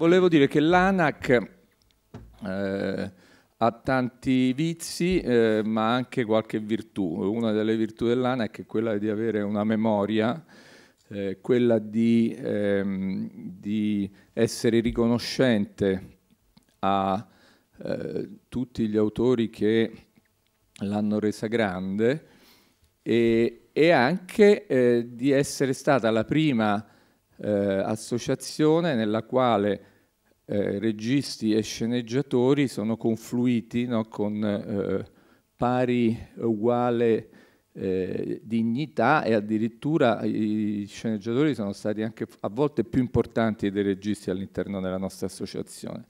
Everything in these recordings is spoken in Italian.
volevo dire che l'ANAC eh, ha tanti vizi, eh, ma anche qualche virtù. Una delle virtù dell'ANAC è quella di avere una memoria, eh, quella di, ehm, di, essere riconoscente a eh, tutti gli autori che l'hanno resa grande e, e anche eh, di essere stata la prima eh, associazione nella quale eh, registi e sceneggiatori sono confluiti no, con eh, pari uguale eh, dignità e addirittura i sceneggiatori sono stati anche a volte più importanti dei registi all'interno della nostra associazione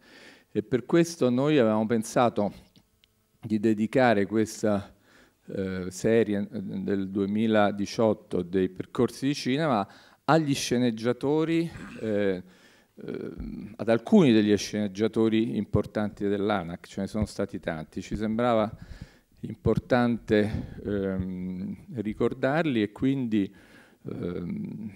e per questo noi avevamo pensato di dedicare questa eh, serie eh, del 2018 dei percorsi di cinema agli sceneggiatori eh, Ehm, ad alcuni degli sceneggiatori importanti dell'ANAC, ce ne sono stati tanti, ci sembrava importante ehm, ricordarli e quindi ehm,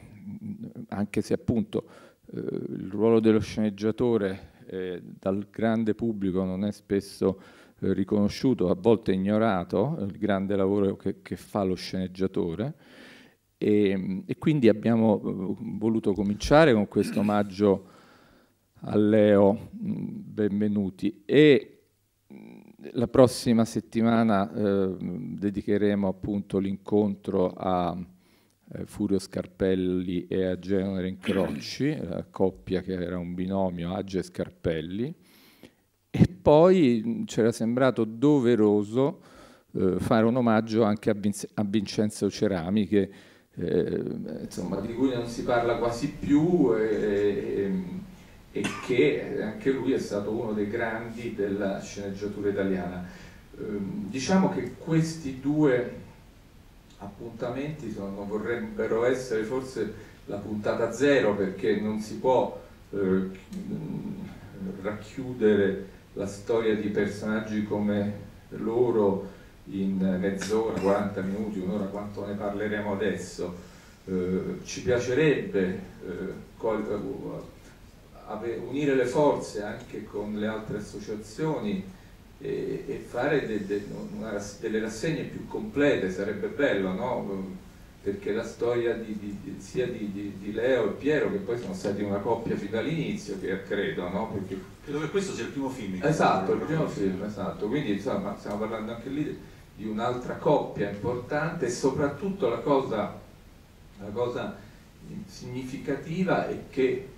anche se appunto eh, il ruolo dello sceneggiatore eh, dal grande pubblico non è spesso eh, riconosciuto, a volte ignorato, il grande lavoro che, che fa lo sceneggiatore, e, ehm, e quindi abbiamo eh, voluto cominciare con questo omaggio a Leo mm, Benvenuti e mm, la prossima settimana eh, dedicheremo appunto l'incontro a eh, Furio Scarpelli e a Genere Incroci, la coppia che era un binomio Age e Scarpelli. E poi mm, ci era sembrato doveroso eh, fare un omaggio anche a, Vince a Vincenzo Cerami che eh, insomma, di cui non si parla quasi più e, e, e che anche lui è stato uno dei grandi della sceneggiatura italiana. Ehm, diciamo che questi due appuntamenti sono, vorrebbero essere forse la puntata zero perché non si può eh, racchiudere la storia di personaggi come loro in mezz'ora, 40 minuti, un'ora, quanto ne parleremo adesso. Eh, ci piacerebbe eh, eh unire le forze anche con le altre associazioni e, e fare de, de, una, delle rassegne più complete, sarebbe bello, no? perché la storia di, di, sia di, di, Leo e Piero, che poi sono stati una coppia fin dall'inizio, credo, no? Perché... Credo che questo sia il primo film. Esatto, il primo film, esatto. Quindi insomma, stiamo parlando anche lì di un'altra coppia importante e soprattutto la cosa, la cosa significativa è che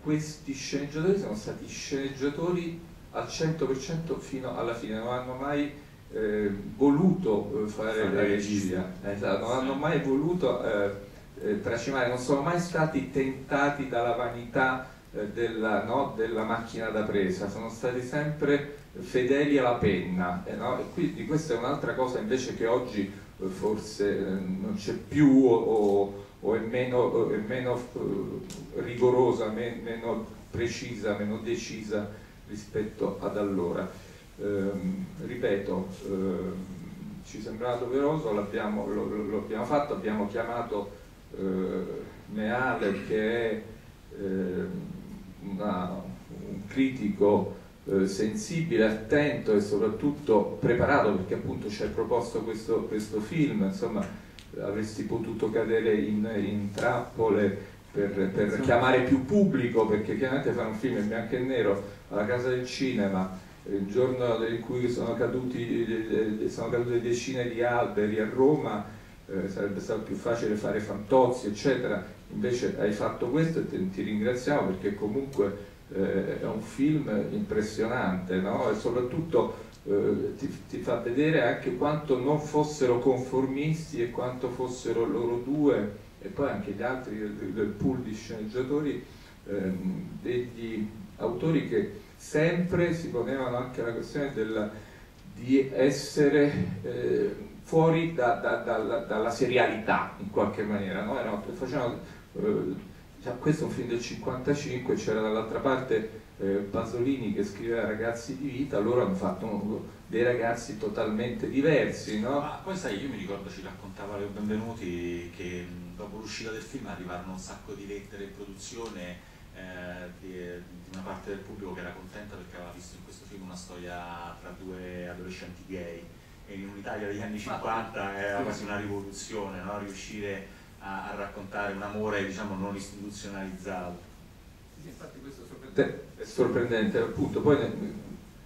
questi sceneggiatori sono stati sceneggiatori al 100% fino alla fine, non hanno mai eh, voluto eh, fare, la regia, esatto, non hanno mai voluto eh, eh, tracimare, non sono mai stati tentati dalla vanità eh, della, no, della, macchina da presa, sono stati sempre fedeli alla penna. Eh, no? E quindi questa è un'altra cosa invece che oggi eh, forse eh, non c'è più o, o, è meno, è meno rigorosa, me, meno precisa, meno decisa rispetto ad allora. Ehm, ripeto, ehm, ci sembrava doveroso, l'abbiamo, lo, lo, abbiamo fatto, abbiamo chiamato eh, Meale che è eh, una, un critico eh, sensibile, attento e soprattutto preparato perché appunto ci hai proposto questo, questo, film, insomma avresti potuto cadere in, in trappole per, per chiamare più pubblico perché chiaramente fare un film in bianco e nero alla casa del cinema il giorno in cui sono, caduti, eh, eh, sono cadute decine di alberi a Roma eh, sarebbe stato più facile fare fantozzi eccetera Invece hai fatto questo e ti, ringraziamo perché comunque eh, è un film impressionante no? e soprattutto eh, ti, ti, fa vedere anche quanto non fossero conformisti e quanto fossero loro due e poi anche gli altri del, del pool di sceneggiatori ehm, degli autori che sempre si ponevano anche la questione del, di essere eh, fuori da, da, da, dalla serialità in qualche maniera, no? Era, facevano eh, questo è un film del 55, c'era dall'altra parte eh, Pasolini che scriveva Ragazzi di vita, loro hanno fatto dei ragazzi totalmente diversi. No? Ma poi sai, io mi ricordo ci raccontava Leo Benvenuti che dopo l'uscita del film arrivarono un sacco di lettere in produzione eh, di, una parte del pubblico che era contenta perché aveva visto in questo film una storia tra due adolescenti gay e in un'Italia degli anni 50 era quasi una rivoluzione no? riuscire a, a raccontare un amore diciamo, non istituzionalizzato. Sì, infatti questo è sorprendente. È sorprendente, appunto. Poi,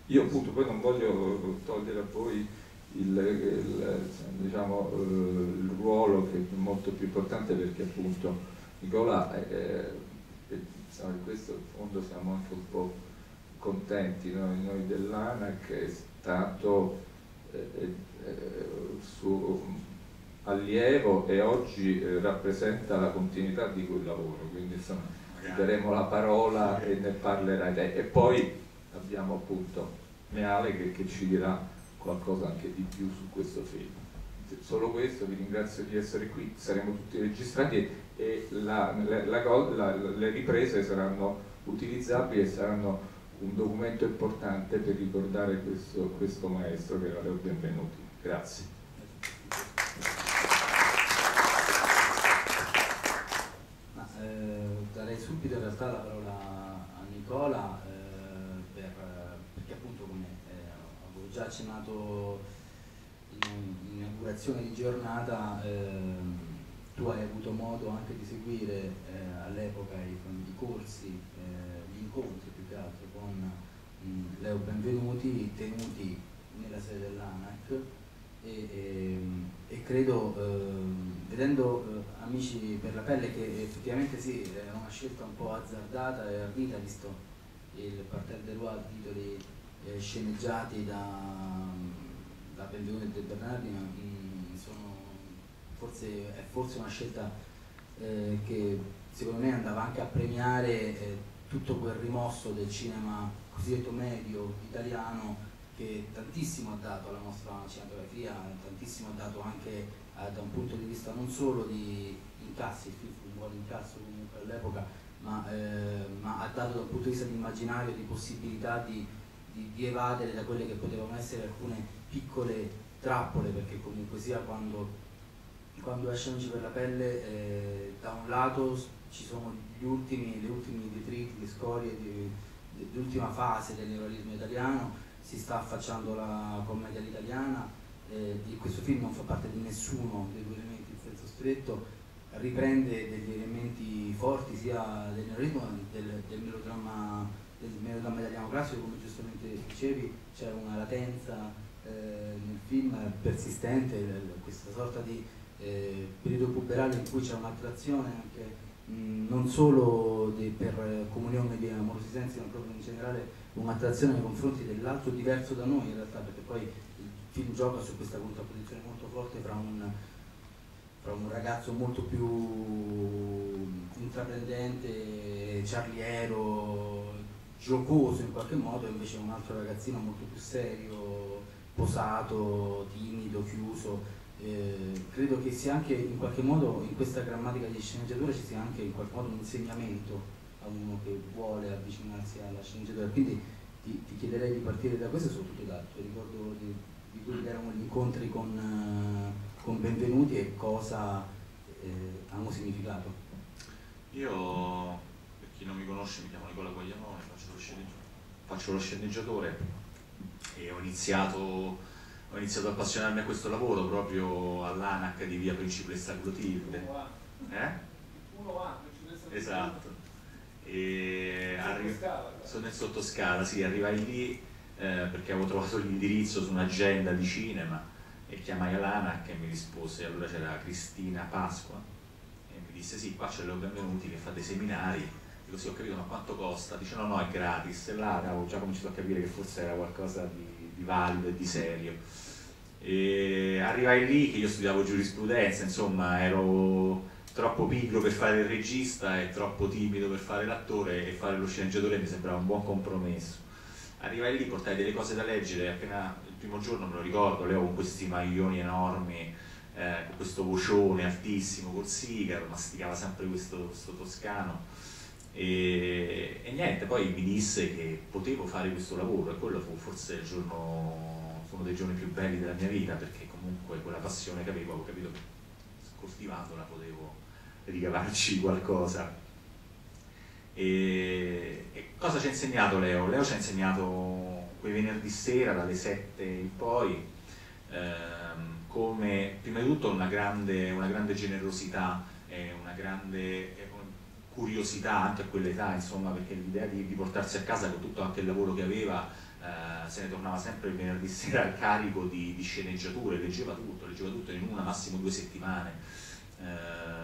io appunto poi non voglio togliere a voi il, il, diciamo, il ruolo che è molto più importante perché appunto Nicola, è, eh, diciamo, in questo fondo siamo anche un po' contenti, noi, noi dell'ANAC è stato eh, su, allievo e oggi eh, rappresenta la continuità di quel lavoro, quindi insomma ti daremo la parola e ne parlerai lei. E poi abbiamo appunto Meale che, che ci dirà qualcosa anche di più su questo film solo questo, vi ringrazio di essere qui, saremo tutti registrati e la, la, la, le riprese saranno utilizzabili e saranno un documento importante per ricordare questo, questo maestro che era Leo Benvenuti. Grazie. realtà la parola a Nicola eh, per, perché appunto come eh, avevo già accennato in, in inaugurazione di giornata eh, tu hai avuto modo anche di seguire eh, all'epoca i, i, corsi, eh, gli incontri più che altro con mh, mm, Leo Benvenuti tenuti nella sede dell'ANAC e, e ehm, e credo, ehm, vedendo eh, Amici per la pelle, che effettivamente sì, è una scelta un po' azzardata e ardita, visto il parterre de Roi, titoli eh, sceneggiati da, mm, da Benvenuto e De Bernardi, mm, sono, forse, è forse una scelta eh, che secondo me andava anche a premiare eh, tutto quel rimosso del cinema cosiddetto medio italiano che tantissimo ha dato alla nostra cinematografia, tantissimo ha dato anche eh, da un punto di vista non solo di incassi, il film fu un buon incasso comunque all'epoca, ma, eh, ma, ha dato dal punto di vista di immaginario, di possibilità di, di, di evadere da quelle che potevano essere alcune piccole trappole, perché comunque sia quando quando esce Noci per la pelle eh, da un lato ci sono gli ultimi, le ultime detriti, le scorie l'ultima fase del neorealismo italiano si sta affacciando la commedia all'italiana eh, questo film non fa parte di nessuno dei due elementi in senso stretto riprende degli elementi forti sia del neorismo del, del, melodramma del melodramma italiano classico come giustamente dicevi c'è una latenza eh, nel film persistente questa sorta di eh, periodo puberale in cui c'è un'attrazione anche mh, non solo di, per eh, comunione di amorosi sensi ma proprio in generale un'attrazione nei confronti dell'altro diverso da noi in realtà, perché poi il film gioca su questa contrapposizione molto forte fra un, fra un ragazzo molto più intraprendente, charliero, giocoso in qualche modo, e invece un altro ragazzino molto più serio, posato, timido, chiuso. Eh, credo che sia anche in qualche modo in questa grammatica di sceneggiatura ci sia anche in qualche modo un insegnamento a uno che vuole avvicinarsi alla sceneggiatura. Quindi ti, ti chiederei di partire da questo e sottotitolato. Ricordo di, di quelli che erano gli incontri con, eh, con Benvenuti e cosa eh, hanno significato. Io, per chi non mi conosce, mi chiamo Nicola Guaglianone, faccio lo sceneggiatore, faccio lo sceneggiatore e ho iniziato ho iniziato ad appassionarmi a questo lavoro proprio all'ANAC di via Principessa Clotilde. Eh? Esatto, e sono in sottoscala, sì, arrivai lì eh, perché avevo trovato l'indirizzo su un'agenda di cinema e chiamai Alana che mi rispose, allora c'era Cristina Pasqua e mi disse sì, qua c'è Leo Benvenuti che fa dei seminari, dico sì ho capito ma quanto costa? Dice no no è gratis e là avevo già cominciato a capire che forse era qualcosa di, di valido e di serio. E arrivai lì che io studiavo giurisprudenza, insomma ero troppo pigro per fare il regista e troppo timido per fare l'attore e fare lo sceneggiatore mi sembrava un buon compromesso. Arrivai lì, portai delle cose da leggere, appena il primo giorno me lo ricordo, leo con questi maglioni enormi, eh, con questo vocione altissimo, col sigaro, masticava sempre questo, questo toscano. E, e, niente, poi mi disse che potevo fare questo lavoro e quello fu forse il giorno, uno dei giorni più belli della mia vita perché comunque quella passione che avevo, ho capito, che coltivandola potevo ricavarci qualcosa. E, e cosa ci ha insegnato Leo? Leo ci ha insegnato quei venerdì sera dalle 7 in poi ehm, come prima di tutto una grande, una grande generosità e una grande curiosità anche a quell'età, insomma, perché l'idea di, di, portarsi a casa con tutto anche il lavoro che aveva eh, se ne tornava sempre il venerdì sera carico di, di, sceneggiature, leggeva tutto, leggeva tutto in una, massimo due settimane. Eh,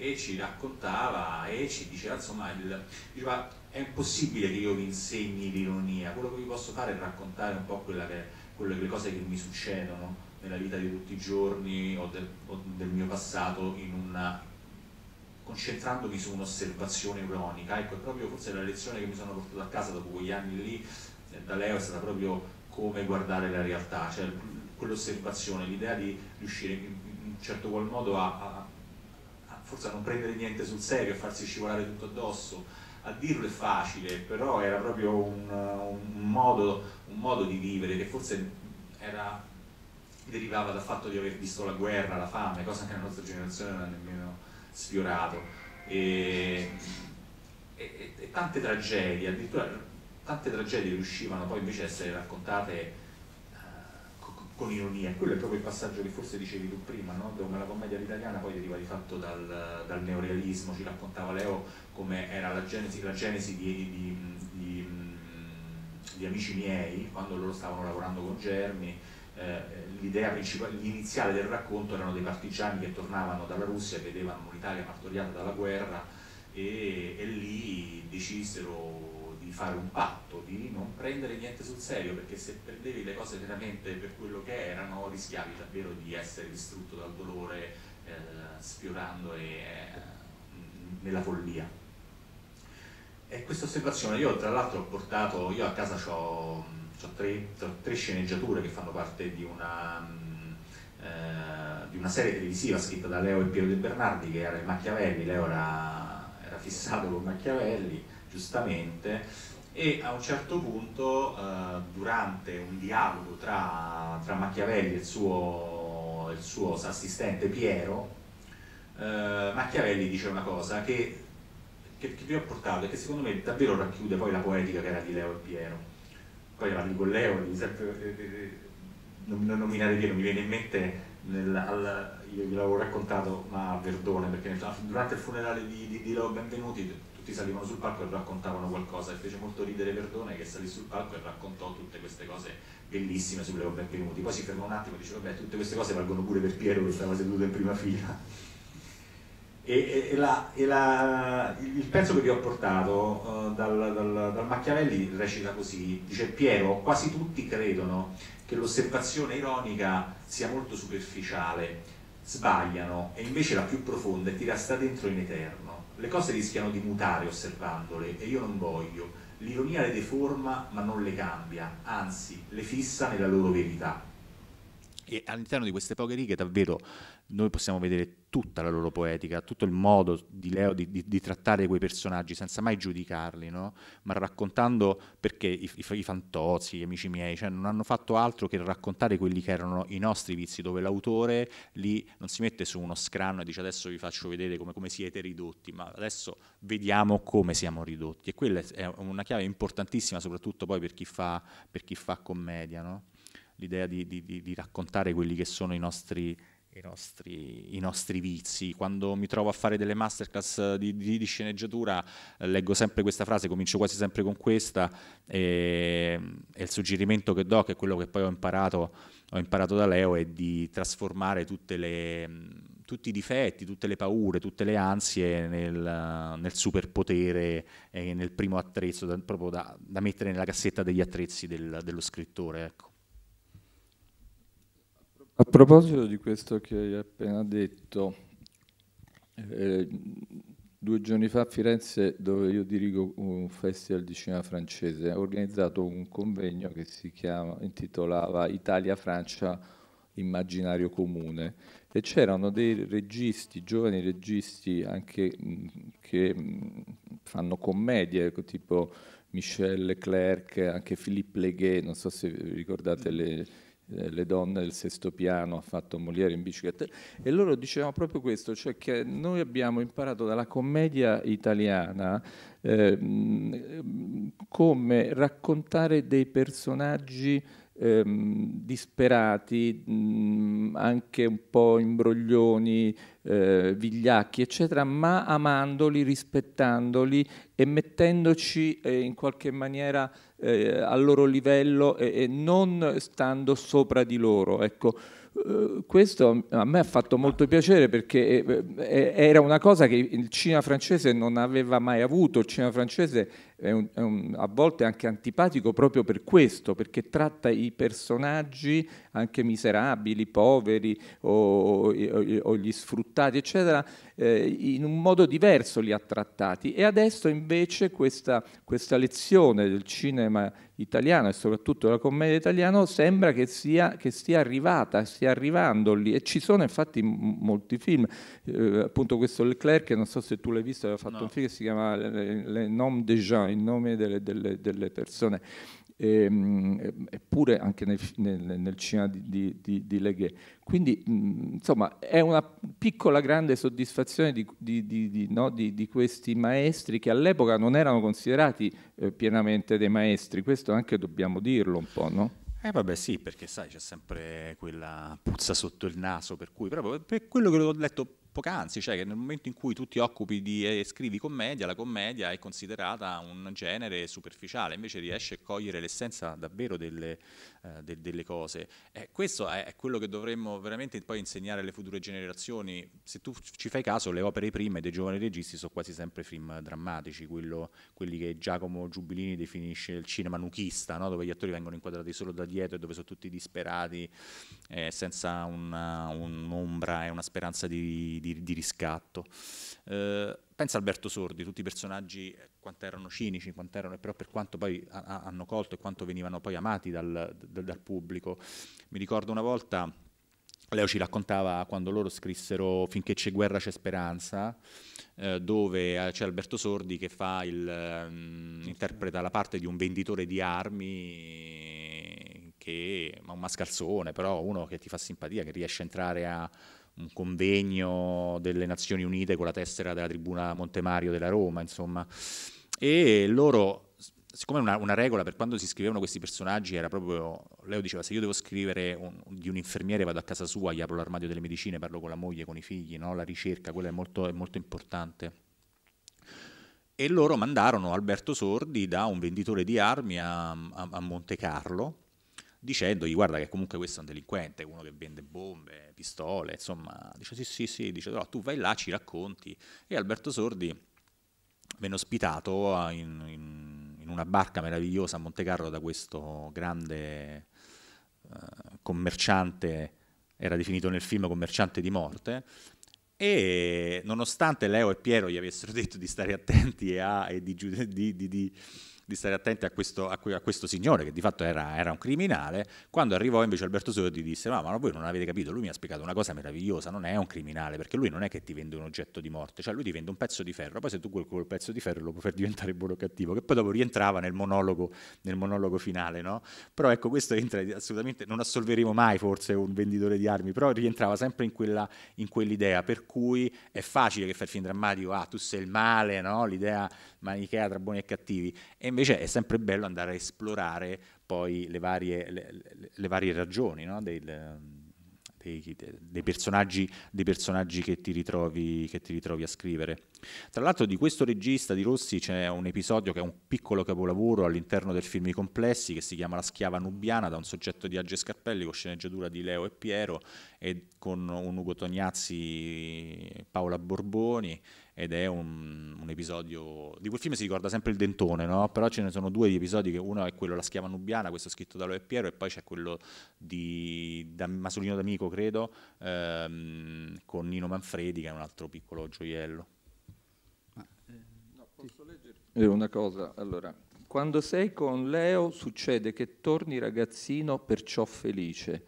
e ci raccontava e ci diceva, insomma, il, diceva è impossibile che io vi insegni l'ironia, quello che vi posso fare è raccontare un po' quella che, quelle, le cose che mi succedono nella vita di tutti i giorni o del, o del mio passato una, concentrandomi su un'osservazione cronica, ecco, è proprio forse la lezione che mi sono portato a casa dopo quegli anni lì eh, da Leo è stata proprio come guardare la realtà, cioè quell'osservazione, l'idea di riuscire in un certo qual modo a, a forse a non prendere niente sul serio, a farsi scivolare tutto addosso, a dirlo è facile, però era proprio un, un, modo, un modo di vivere che forse era, derivava dal fatto di aver visto la guerra, la fame, cosa che la nostra generazione non ha nemmeno sfiorato. E, e, e tante tragedie, addirittura tante tragedie riuscivano poi invece a essere raccontate con ironia. Quello è proprio il passaggio che forse dicevi tu prima, no? dove la commedia italiana poi deriva di fatto dal, dal neorealismo, ci raccontava Leo come era la genesi, la genesi di, di, di, di, mm, amici miei, quando loro stavano lavorando con Germi, eh, l'idea iniziale del racconto erano dei partigiani che tornavano dalla Russia e vedevano un'Italia martoriata dalla guerra e, e lì decisero di fare un patto, di non prendere niente sul serio, perché se prendevi le cose veramente per quello che erano, rischiavi davvero di essere distrutto dal dolore, eh, sfiorando e, eh, nella follia. E questa osservazione io tra l'altro ho portato, io a casa ho, tre, tre, sceneggiature che fanno parte di una, eh, di una, serie televisiva scritta da Leo e Piero De Bernardi, che era il Machiavelli, Leo era, era fissato con Machiavelli, giustamente, e a un certo punto eh, durante un dialogo tra, tra Machiavelli e il suo, il suo assistente Piero, eh, Machiavelli dice una cosa che, che, che vi ho portato e che secondo me davvero racchiude poi la poetica che era di Leo e Piero. Poi parli con Leo, devi sempre eh, eh, eh, non nominare Piero, mi viene in mente, nel, al, io gliel'avevo raccontato, ma a Verdone, perché durante il funerale di, di, di Leo Benvenuti tutti salivano sul palco e raccontavano qualcosa e fece molto ridere Verdone che salì sul palco e raccontò tutte queste cose bellissime sulle Leo Benvenuti poi si fermò un attimo e dice vabbè tutte queste cose valgono pure per Piero che stava seduto in prima fila e, e, e, la, e la, il pezzo che vi ho portato uh, dal, dal, dal Machiavelli recita così dice Piero quasi tutti credono che l'osservazione ironica sia molto superficiale sbagliano e invece la più profonda è tirata sta dentro in eterno le cose rischiano di mutare osservandole e io non voglio. L'ironia le deforma ma non le cambia, anzi le fissa nella loro verità. E all'interno di queste poche righe davvero noi possiamo vedere tutta la loro poetica, tutto il modo di Leo di, di, di trattare quei personaggi senza mai giudicarli, no? ma raccontando perché i, i, i fantozzi, gli amici miei, cioè non hanno fatto altro che raccontare quelli che erano i nostri vizi, dove l'autore lì non si mette su uno scranno e dice adesso vi faccio vedere come, come siete ridotti, ma adesso vediamo come siamo ridotti. E quella è una chiave importantissima, soprattutto poi per chi fa, per chi fa commedia, no? l'idea di, di raccontare quelli che sono i nostri i nostri, i nostri, vizi. Quando mi trovo a fare delle masterclass di, di, di sceneggiatura eh, leggo sempre questa frase, comincio quasi sempre con questa e, e, il suggerimento che do, che è quello che poi ho imparato, ho imparato da Leo, è di trasformare le, tutti i difetti, tutte le paure, tutte le ansie nel, nel superpotere e nel primo attrezzo, da, proprio da, da, mettere nella cassetta degli attrezzi del, dello scrittore. Ecco. A proposito di questo che hai appena detto, eh, due giorni fa a Firenze, dove io dirigo un festival di cinema francese, ho organizzato un convegno che si chiama, intitolava Italia-Francia immaginario comune e c'erano dei registi, giovani registi anche mh, mm, che mh, mm, fanno commedie, ecco, tipo Michel Leclerc, anche Philippe Leguet, non so se ricordate le eh, le donne del sesto piano, ha fatto Moliere in bicicletta, e loro dicevano proprio questo, cioè che noi abbiamo imparato dalla commedia italiana eh, come raccontare dei personaggi ehm, disperati, mh, anche un po' imbroglioni, eh, vigliacchi, eccetera, ma amandoli, rispettandoli e mettendoci eh, in qualche maniera eh, al loro livello e, e, non stando sopra di loro. Ecco. Eh, questo a me ha fatto molto piacere perché eh, eh, era una cosa che il cinema francese non aveva mai avuto, il cinema francese è un, è un, a volte anche antipatico proprio per questo, perché tratta i personaggi anche miserabili, poveri o, o, o gli sfruttati, eccetera, eh, in un modo diverso li ha trattati. E adesso invece questa, questa lezione del cinema italiano e soprattutto della commedia italiana sembra che, sia, che stia arrivata, stia arrivando lì e ci sono infatti m- molti film, eh, appunto questo Leclerc, non so se tu l'hai visto, aveva fatto no. un film che si chiama Le, Le Nom de Jean, in nome delle, delle, delle persone. E, ehm, eppure anche nel, nel, nel cinema di, di, di, Leghe. Quindi mh, insomma è una piccola grande soddisfazione di, di no, questi maestri che all'epoca non erano considerati eh, pienamente dei maestri, questo anche dobbiamo dirlo un po', no? Eh vabbè sì, perché sai c'è sempre quella puzza sotto il naso, per cui proprio per quello che ho letto poc'anzi, cioè che nel momento in cui tu ti occupi di eh, scrivi commedia, la commedia è considerata un genere superficiale, invece riesce a cogliere l'essenza davvero delle, eh, de, delle cose. Eh, questo è quello che dovremmo veramente poi insegnare alle future generazioni. Se tu ci fai caso, le opere prime dei giovani registi sono quasi sempre film drammatici, quello, quelli che Giacomo Giubilini definisce il cinema nuchista, no? dove gli attori vengono inquadrati solo da dietro e dove sono tutti disperati, eh, senza una, un'ombra e una speranza di di, di, riscatto. Eh, pensa Alberto Sordi, tutti i personaggi eh, quanto erano cinici, quanto erano, però per quanto poi a, a, hanno colto e quanto venivano poi amati dal, dal, dal pubblico. Mi ricordo una volta, Leo ci raccontava quando loro scrissero Finché c'è guerra c'è speranza, eh, dove eh, c'è Alberto Sordi che fa il, um, interpreta la parte di un venditore di armi che ma un mascalzone, però uno che ti fa simpatia, che riesce a entrare a, un convegno delle Nazioni Unite con la tessera della tribuna Montemario della Roma, insomma. E loro, siccome una, una regola per quando si scrivevano questi personaggi era proprio, Leo diceva se io devo scrivere un, di un infermiere vado a casa sua, gli apro l'armadio delle medicine, parlo con la moglie, con i figli, no? la ricerca, quella è molto, è molto importante e loro mandarono Alberto Sordi da un venditore di armi a, a, a Monte Carlo dicendogli guarda che comunque questo è un delinquente, uno che vende bombe, pistole, insomma, dice sì sì sì, dice però tu vai là, ci racconti e Alberto Sordi venne ospitato in, in, in una barca meravigliosa a Monte Carlo da questo grande eh, commerciante, era definito nel film commerciante di morte, e nonostante Leo e Piero gli avessero detto di stare attenti a, e di, di, di, di di stare attenti a questo, a a questo signore che di fatto era, era, un criminale, quando arrivò invece Alberto Sordi disse ma voi non avete capito, lui mi ha spiegato una cosa meravigliosa, non è un criminale, perché lui non è che ti vende un oggetto di morte, cioè lui ti vende un pezzo di ferro, poi se tu quel, quel pezzo di ferro lo puoi far diventare buono o cattivo, che poi dopo rientrava nel monologo, nel monologo finale, no? Però ecco, questo entra assolutamente, non assolveremo mai forse un venditore di armi, però rientrava sempre in, quella, in quell'idea, per cui è facile che fai il film drammatico, ah tu sei il male, no? l'idea manichea tra buoni e cattivi, e invece è sempre bello andare a esplorare poi le varie, le, le, varie ragioni no? del, dei, dei, personaggi, dei personaggi che, ti ritrovi, che, ti ritrovi, a scrivere. Tra l'altro di questo regista di Rossi c'è un episodio che è un piccolo capolavoro all'interno del film I Complessi che si chiama La schiava nubiana da un soggetto di Age Scarpelli con sceneggiatura di Leo e Piero e con un Ugo Tognazzi, Paola Borboni ed è un, un, episodio di quel film si ricorda sempre il dentone no? però ce ne sono due di episodi uno è quello La schiava nubiana questo scritto da Loe Piero e poi c'è quello di da Masolino D'Amico credo ehm, con Nino Manfredi che è un altro piccolo gioiello Ma, eh, no, posso leggere? Eh, una cosa allora quando sei con Leo succede che torni ragazzino perciò felice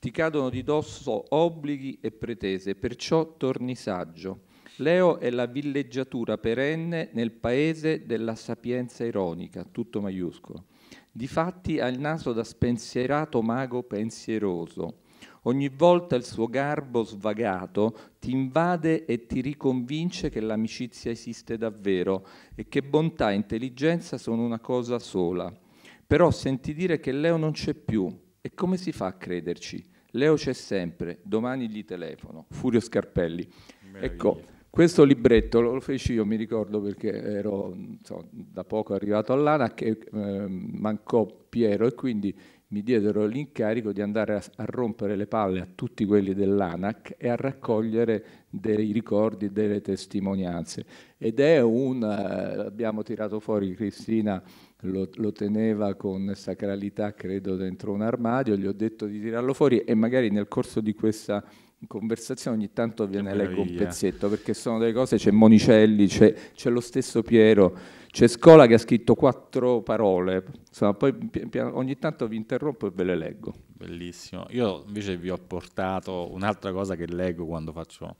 ti cadono di dosso obblighi e pretese perciò torni saggio Leo è la villeggiatura perenne nel paese della sapienza ironica, tutto maiuscolo. Difatti ha il naso da spensierato mago pensieroso. Ogni volta il suo garbo svagato ti invade e ti riconvince che l'amicizia esiste davvero e che bontà e intelligenza sono una cosa sola. Però senti dire che Leo non c'è più. E come si fa a crederci? Leo c'è sempre, domani gli telefono. Furio Scarpelli. Ecco, Meraviglia. Ecco, questo libretto lo feci io, mi ricordo perché ero insomma, da poco arrivato all'ANAC e eh, mancò Piero e quindi mi diedero l'incarico di andare a, a, rompere le palle a tutti quelli dell'ANAC e a raccogliere dei ricordi, delle testimonianze. Ed è un, eh, abbiamo tirato fuori Cristina, lo, lo, teneva con sacralità, credo, dentro un armadio, gli ho detto di tirarlo fuori e magari nel corso di questa conversazione ogni tanto ve ne leggo un pezzetto perché sono delle cose, c'è Monicelli, c'è, c'è lo stesso Piero, c'è Scola che ha scritto quattro parole, insomma poi ogni tanto vi interrompo e ve le leggo. Bellissimo, io invece vi ho portato un'altra cosa che leggo quando faccio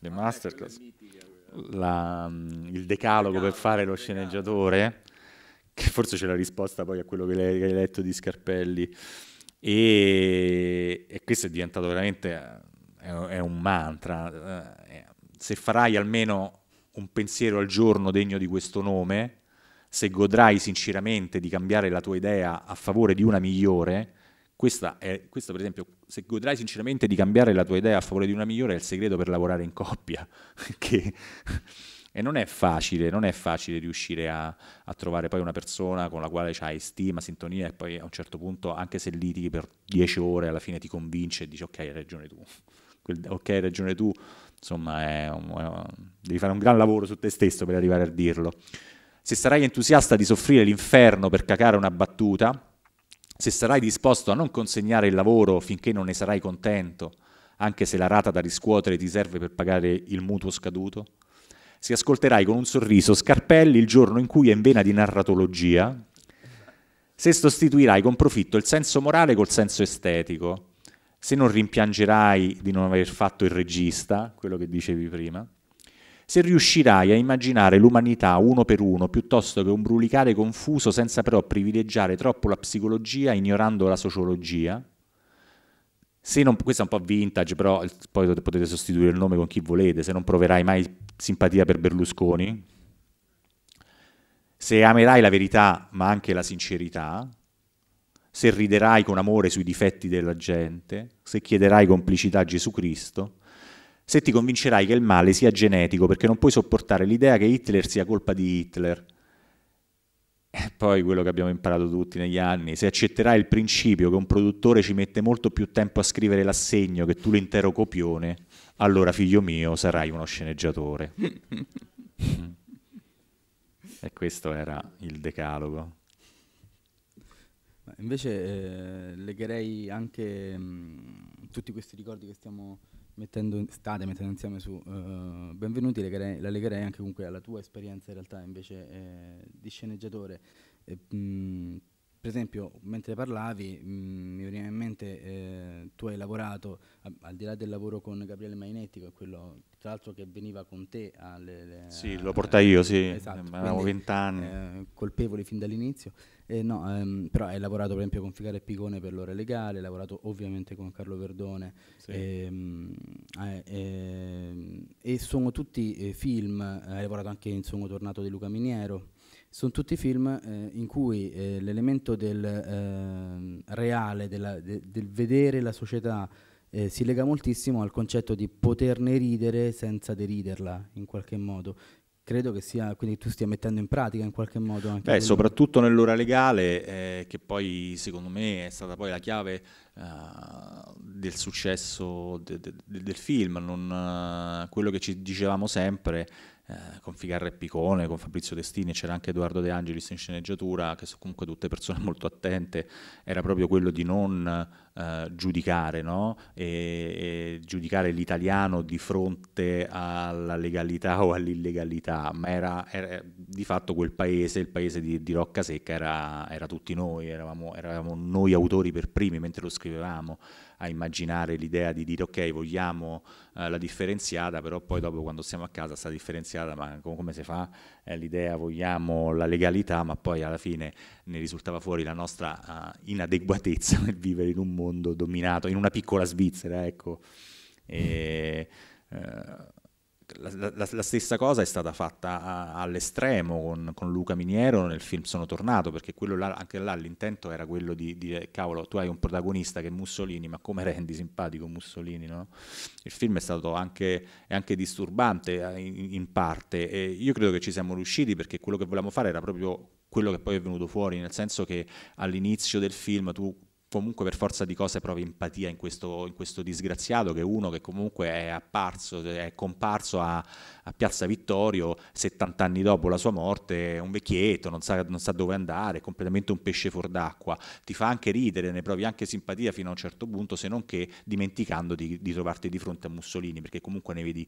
le ah, masterclass, ecco La, mm, il decalogo per fare lo sceneggiatore, che forse c'è la risposta poi a quello che hai letto di Scarpelli. E, e questo è diventato veramente eh, è un mantra, eh, eh, se farai almeno un pensiero al giorno degno di questo nome, se godrai sinceramente di cambiare la tua idea a favore di una migliore, questa, è, questa per esempio, se godrai sinceramente di cambiare la tua idea a favore di una migliore è il segreto per lavorare in coppia, che... E non è facile, non è facile riuscire a, a, trovare poi una persona con la quale hai stima, sintonia e poi a un certo punto, anche se litighi per dieci ore, alla fine ti convince e dici ok hai ragione tu quel, ok hai ragione tu, insomma è un, è un, devi fare un gran lavoro su te stesso per arrivare a dirlo. Se sarai entusiasta di soffrire l'inferno per cacare una battuta, se sarai disposto a non consegnare il lavoro finché non ne sarai contento, anche se la rata da riscuotere ti serve per pagare il mutuo scaduto, se ascolterai con un sorriso Scarpelli il giorno in cui è in vena di narratologia, se sostituirai con profitto il senso morale col senso estetico, se non rimpiangerai di non aver fatto il regista, quello che dicevi prima, se riuscirai a immaginare l'umanità uno per uno piuttosto che un brulicare confuso senza però privilegiare troppo la psicologia ignorando la sociologia, non, questa è un po' vintage, però poi potete sostituire il nome con chi volete, se non proverai mai simpatia per Berlusconi, se amerai la verità ma anche la sincerità, se riderai con amore sui difetti della gente, se chiederai complicità a Gesù Cristo, se ti convincerai che il male sia genetico perché non puoi sopportare l'idea che Hitler sia colpa di Hitler. E poi quello che abbiamo imparato tutti negli anni, se accetterai il principio che un produttore ci mette molto più tempo a scrivere l'assegno che tu l'intero copione, allora figlio mio sarai uno sceneggiatore. e questo era il decalogo. Invece eh, legherei anche mh, mm, tutti questi ricordi che stiamo mettendo in, state mettendo insieme su uh, Benvenuti, legherei, la legherei anche comunque alla tua esperienza in realtà invece eh, di sceneggiatore. E, mh, mm, per esempio, mentre parlavi, mh, mm, mi veniva in mente, eh, tu hai lavorato, a, al di là del lavoro con Gabriele Mainetti, che è quello tra l'altro che veniva con te. Alle, le, sì, lo portai io, sì, esatto, avevamo vent'anni. Eh, colpevoli fin dall'inizio. Eh, no, ehm, però hai lavorato per esempio con Figare e Picone per l'ora legale, hai lavorato ovviamente con Carlo Verdone. Sì. Ehm, ehm, e sono tutti eh, film, hai lavorato anche in Sono tornato di Luca Miniero sono tutti film eh, in cui eh, l'elemento del eh, reale, della, de, del vedere la società, eh, si lega moltissimo al concetto di poterne ridere senza deriderla in qualche modo. Credo che sia, quindi tu stia mettendo in pratica in qualche modo anche. Beh, soprattutto nell'ora legale, eh, che poi secondo me è stata poi la chiave eh, del successo de, de, del film, non, quello che ci dicevamo sempre eh, con Figarra e Picone, con Fabrizio Destini, c'era anche Edoardo De Angelis in sceneggiatura, che sono comunque tutte persone molto attente, era proprio quello di non eh, giudicare, no? e, e giudicare l'italiano di fronte alla legalità o all'illegalità, ma era, era di fatto quel paese, il paese di, di Rocca Secca, era, era, tutti noi, eravamo, eravamo noi autori per primi mentre lo scrivevamo a immaginare l'idea di dire ok vogliamo eh, la differenziata, però poi dopo quando siamo a casa sta differenziata, ma come si fa eh, l'idea vogliamo la legalità, ma poi alla fine ne risultava fuori la nostra uh, inadeguatezza nel vivere in un mondo dominato, in una piccola Svizzera, ecco. E, uh, la, la, la, stessa cosa è stata fatta a, all'estremo con, con, Luca Miniero nel film Sono tornato, perché là, anche là l'intento era quello di dire, cavolo, tu hai un protagonista che è Mussolini, ma come rendi simpatico Mussolini? No? Il film è stato anche, è anche disturbante eh, in, in parte e io credo che ci siamo riusciti perché quello che volevamo fare era proprio quello che poi è venuto fuori, nel senso che all'inizio del film tu comunque per forza di cose provi empatia in questo, in questo, disgraziato che è uno che comunque è apparso, è comparso a, a, Piazza Vittorio 70 anni dopo la sua morte, è un vecchietto, non sa, non sa dove andare, è completamente un pesce fuor d'acqua, ti fa anche ridere, ne provi anche simpatia fino a un certo punto, se non che dimenticando di, di trovarti di fronte a Mussolini, perché comunque ne vedi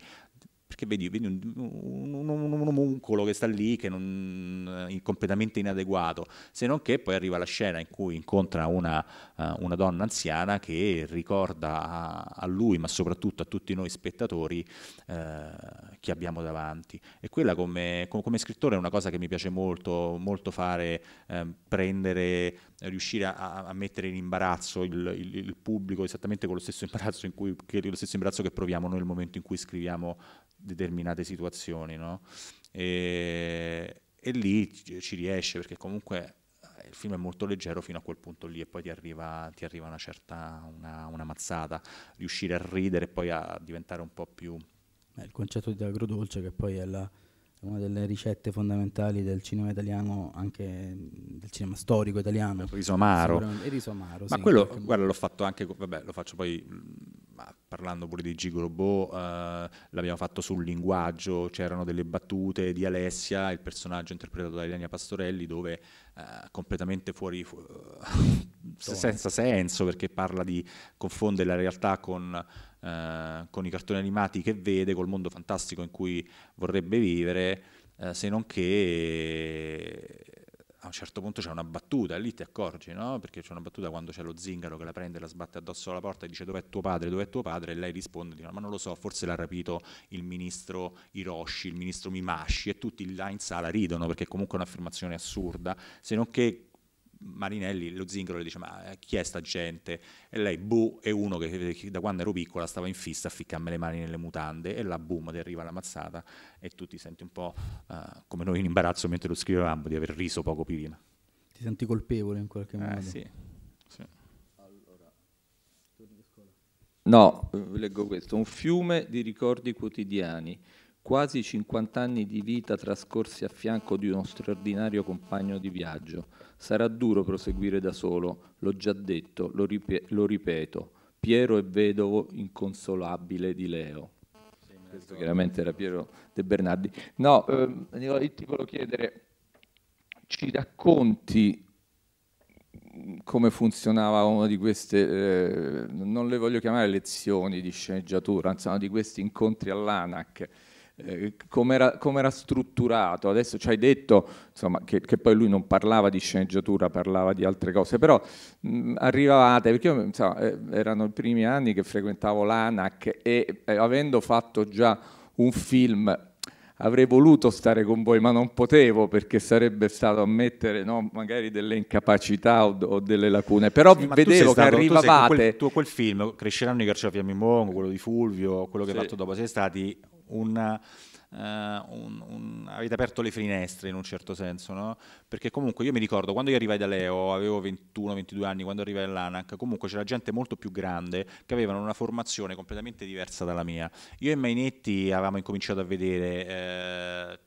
perché vedi, vedi un, un, un, un, omuncolo che sta lì, che non, è eh, completamente inadeguato, se non che poi arriva la scena in cui incontra una, uh, una donna anziana che ricorda a, a, lui, ma soprattutto a tutti noi spettatori, uh, chi abbiamo davanti. E quella come, come, scrittore è una cosa che mi piace molto, molto fare, uh, prendere riuscire a, a, mettere in imbarazzo il, il, il, pubblico esattamente con lo stesso imbarazzo, in cui, che, lo stesso imbarazzo che proviamo noi nel momento in cui scriviamo determinate situazioni, no? e, e, lì ci riesce perché comunque eh, il film è molto leggero fino a quel punto lì e poi ti arriva, ti arriva una certa una, una mazzata, riuscire a ridere e poi a diventare un po' più... Il concetto di agrodolce che poi è la, una delle ricette fondamentali del cinema italiano, anche del cinema storico italiano. Il riso amaro. Il riso amaro, Ma sì, quello, guarda, l'ho fatto anche, vabbè, lo faccio poi mm, parlando pure di Gigolobò, eh, l'abbiamo fatto sul linguaggio, c'erano delle battute di Alessia, il personaggio interpretato da Elenia Pastorelli, dove eh, completamente fuori, fu- senza senso, perché parla di confondere la realtà con, eh, con, i cartoni animati che vede, col mondo fantastico in cui vorrebbe vivere, eh, se non che a un certo punto c'è una battuta, lì ti accorgi, no? Perché c'è una battuta quando c'è lo zingaro che la prende, la sbatte addosso alla porta e dice dov'è tuo padre, dov'è tuo padre? E lei risponde, dice, ma non lo so, forse l'ha rapito il ministro Hiroshi, il ministro Mimashi e tutti là in sala ridono perché comunque è un'affermazione assurda, se non che Marinelli, lo zingaro, le dice ma eh, chi è sta gente? E lei, boh, è uno che, da quando ero piccola stava in fissa a ficcarmi le mani nelle mutande e la boom, ti arriva la mazzata e tu ti senti un po' uh, come noi in imbarazzo mentre lo scrivevamo di aver riso poco prima. Ti senti colpevole in qualche eh, modo? Sì. sì. Allora, torni a scuola. No, leggo questo, un fiume di ricordi quotidiani quasi 50 anni di vita trascorsi a fianco di uno straordinario compagno di viaggio. Sarà duro proseguire da solo, l'ho già detto, lo, rip- lo ripeto. Piero è vedovo inconsolabile di Leo. Sì, Questo chiaramente era Piero De Bernardi. No, ehm, io ti volevo chiedere, ci racconti come funzionava una di queste, eh, non le voglio chiamare lezioni di sceneggiatura, insomma di questi incontri all'ANAC, eh, come era strutturato. Adesso ci hai detto insomma, che, che, poi lui non parlava di sceneggiatura, parlava di altre cose, però mh, mm, arrivavate, perché io, insomma, eh, erano i primi anni che frequentavo l'ANAC e eh, avendo fatto già un film avrei voluto stare con voi, ma non potevo perché sarebbe stato ammettere no, magari delle incapacità o, o delle lacune. Però sì, vedevo che stato, arrivavate. Tu quel, tu, quel film, Cresceranno i carciofi a Mimongo, quello di Fulvio, quello che sì. hai fatto dopo, sei stati una, uh, un, un, avete aperto le finestre in un certo senso, no? Perché comunque io mi ricordo quando io arrivai da Leo, avevo 21-22 anni, quando arrivai all'ANAC, comunque c'era gente molto più grande che avevano una formazione completamente diversa dalla mia. Io e Mainetti avevamo incominciato a vedere... Eh,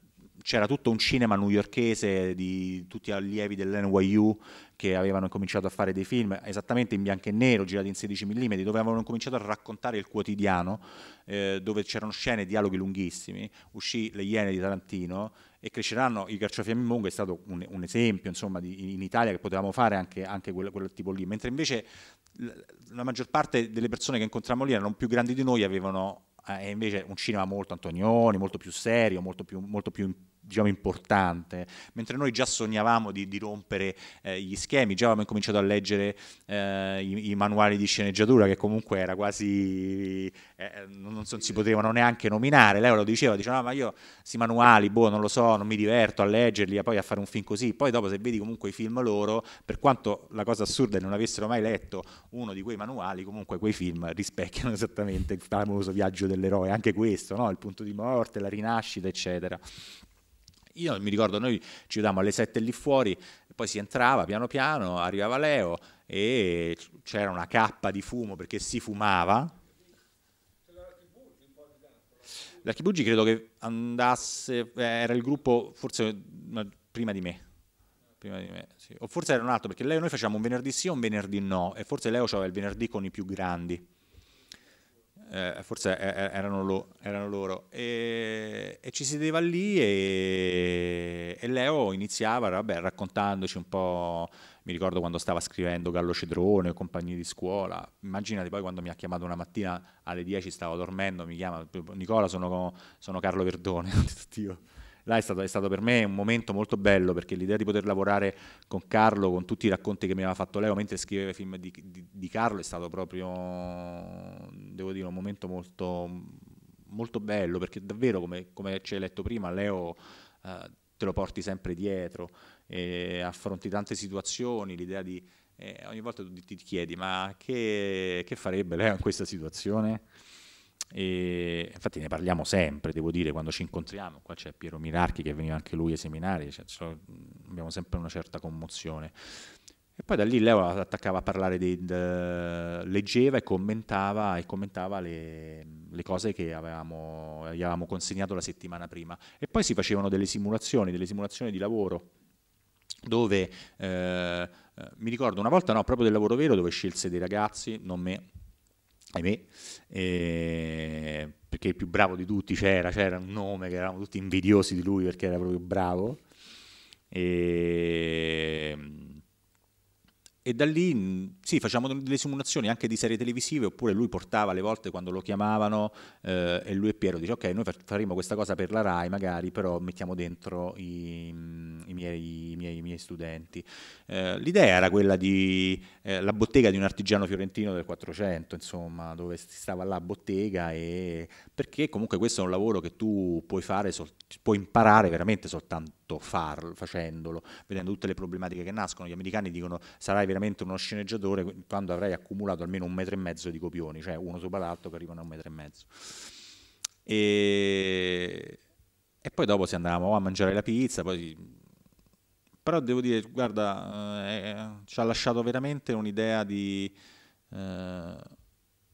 c'era tutto un cinema newyorchese di tutti allievi dell'NYU che avevano cominciato a fare dei film esattamente in bianco e nero, girati in 16 mm, dove avevano cominciato a raccontare il quotidiano, eh, dove c'erano scene e dialoghi lunghissimi. Uscì Le Iene di Tarantino e cresceranno i carciofiammi Mungo è stato un, un esempio insomma, di, in Italia che potevamo fare anche, anche quel, quel, tipo lì, mentre invece la maggior parte delle persone che incontrammo lì erano più grandi di noi, avevano eh, invece un cinema molto antonioni, molto più serio, molto più, molto più diciamo, importante, mentre noi già sognavamo di, di rompere eh, gli schemi, già avevamo cominciato a leggere eh, i, i, manuali di sceneggiatura che comunque era quasi, eh, eh non, non, si potevano neanche nominare, lei lo diceva, diceva no, ma io questi manuali, boh, non lo so, non mi diverto a leggerli, a poi a fare un film così, poi dopo se vedi comunque i film loro, per quanto la cosa assurda è non avessero mai letto uno di quei manuali, comunque quei film rispecchiano esattamente il famoso viaggio dell'eroe, anche questo, no? il punto di morte, la rinascita, eccetera. Io mi ricordo, noi ci chiudavamo alle 7 lì fuori, poi si entrava piano piano, arrivava Leo e c'era una cappa di fumo perché si fumava. L'Archibugi credo che andasse, eh, era il gruppo forse prima di me. Prima di me sì. O forse era un altro, perché Leo noi facciamo un venerdì sì o un venerdì no, e forse Leo aveva il venerdì con i più grandi eh, forse eh, eh, erano, lo, erano loro, e, e, ci si sedeva lì e, e Leo iniziava vabbè, raccontandoci un po', mi ricordo quando stava scrivendo Gallo Cedrone, o compagni di scuola, immaginate poi quando mi ha chiamato una mattina alle 10 stavo dormendo, mi chiama Nicola sono, sono Carlo Verdone, ho detto Dio là è stato, è stato, per me un momento molto bello perché l'idea di poter lavorare con Carlo, con tutti i racconti che mi aveva fatto Leo mentre scriveva i film di, di, di, Carlo è stato proprio, devo dire, un momento molto, molto bello perché davvero, come, come ci hai letto prima, Leo eh, te lo porti sempre dietro e affronti tante situazioni, l'idea di... Eh, ogni volta tu ti chiedi ma che, che farebbe Leo in questa situazione? E infatti ne parliamo sempre, devo dire, quando ci incontriamo, qua c'è Piero Mirarchi che veniva anche lui ai seminari, cioè, abbiamo sempre una certa commozione. E poi da lì Leo attaccava a parlare, di, de, leggeva e commentava, e commentava le, le, cose che avevamo, gli avevamo consegnato la settimana prima. E poi si facevano delle simulazioni, delle simulazioni di lavoro, dove eh, eh mi ricordo una volta, no, proprio del lavoro vero, dove scelse dei ragazzi, non me, ahimè, eh, perché il più bravo di tutti c'era, c'era un nome che eravamo tutti invidiosi di lui perché era proprio bravo. E ehm, e da lì mm, sì, facciamo delle simulazioni anche di serie televisive, oppure lui portava le volte quando lo chiamavano eh, e lui e Piero dice ok, noi faremo questa cosa per la RAI magari, però mettiamo dentro i, mm, i, miei, i, miei, i miei, studenti. Eh, l'idea era quella di eh, la bottega di un artigiano fiorentino del 400, insomma, dove si stava la bottega, e, perché comunque questo è un lavoro che tu puoi fare, sol- puoi imparare veramente soltanto fatto far, facendolo, vedendo tutte le problematiche che nascono. Gli americani dicono sarai veramente uno sceneggiatore quando avrai accumulato almeno un metro e mezzo di copioni, cioè uno sopra l'altro che arrivano a un metro e mezzo. E, e poi dopo si andavamo a mangiare la pizza, poi... Però devo dire, guarda, eh, eh, ci ha lasciato veramente un'idea di... Eh,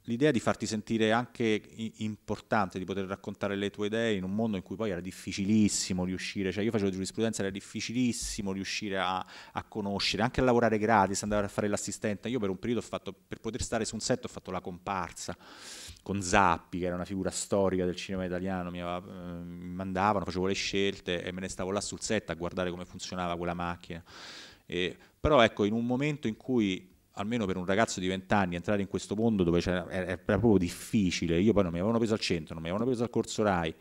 l'idea di farti sentire anche importante, di poter raccontare le tue idee in un mondo in cui poi era difficilissimo riuscire, cioè io facevo giurisprudenza, era difficilissimo riuscire a, a conoscere, anche a lavorare gratis, andare a fare l'assistente, io per un periodo ho fatto, per poter stare su un set ho fatto la comparsa con Zappi, che era una figura storica del cinema italiano, mi, aveva, eh, mi mandavano, facevo le scelte e me ne stavo là sul set a guardare come funzionava quella macchina. E, però ecco, in un momento in cui almeno per un ragazzo di 20 anni entrare in questo mondo dove era, proprio difficile, io poi non mi avevano preso al centro, non mi avevano preso al corso RAI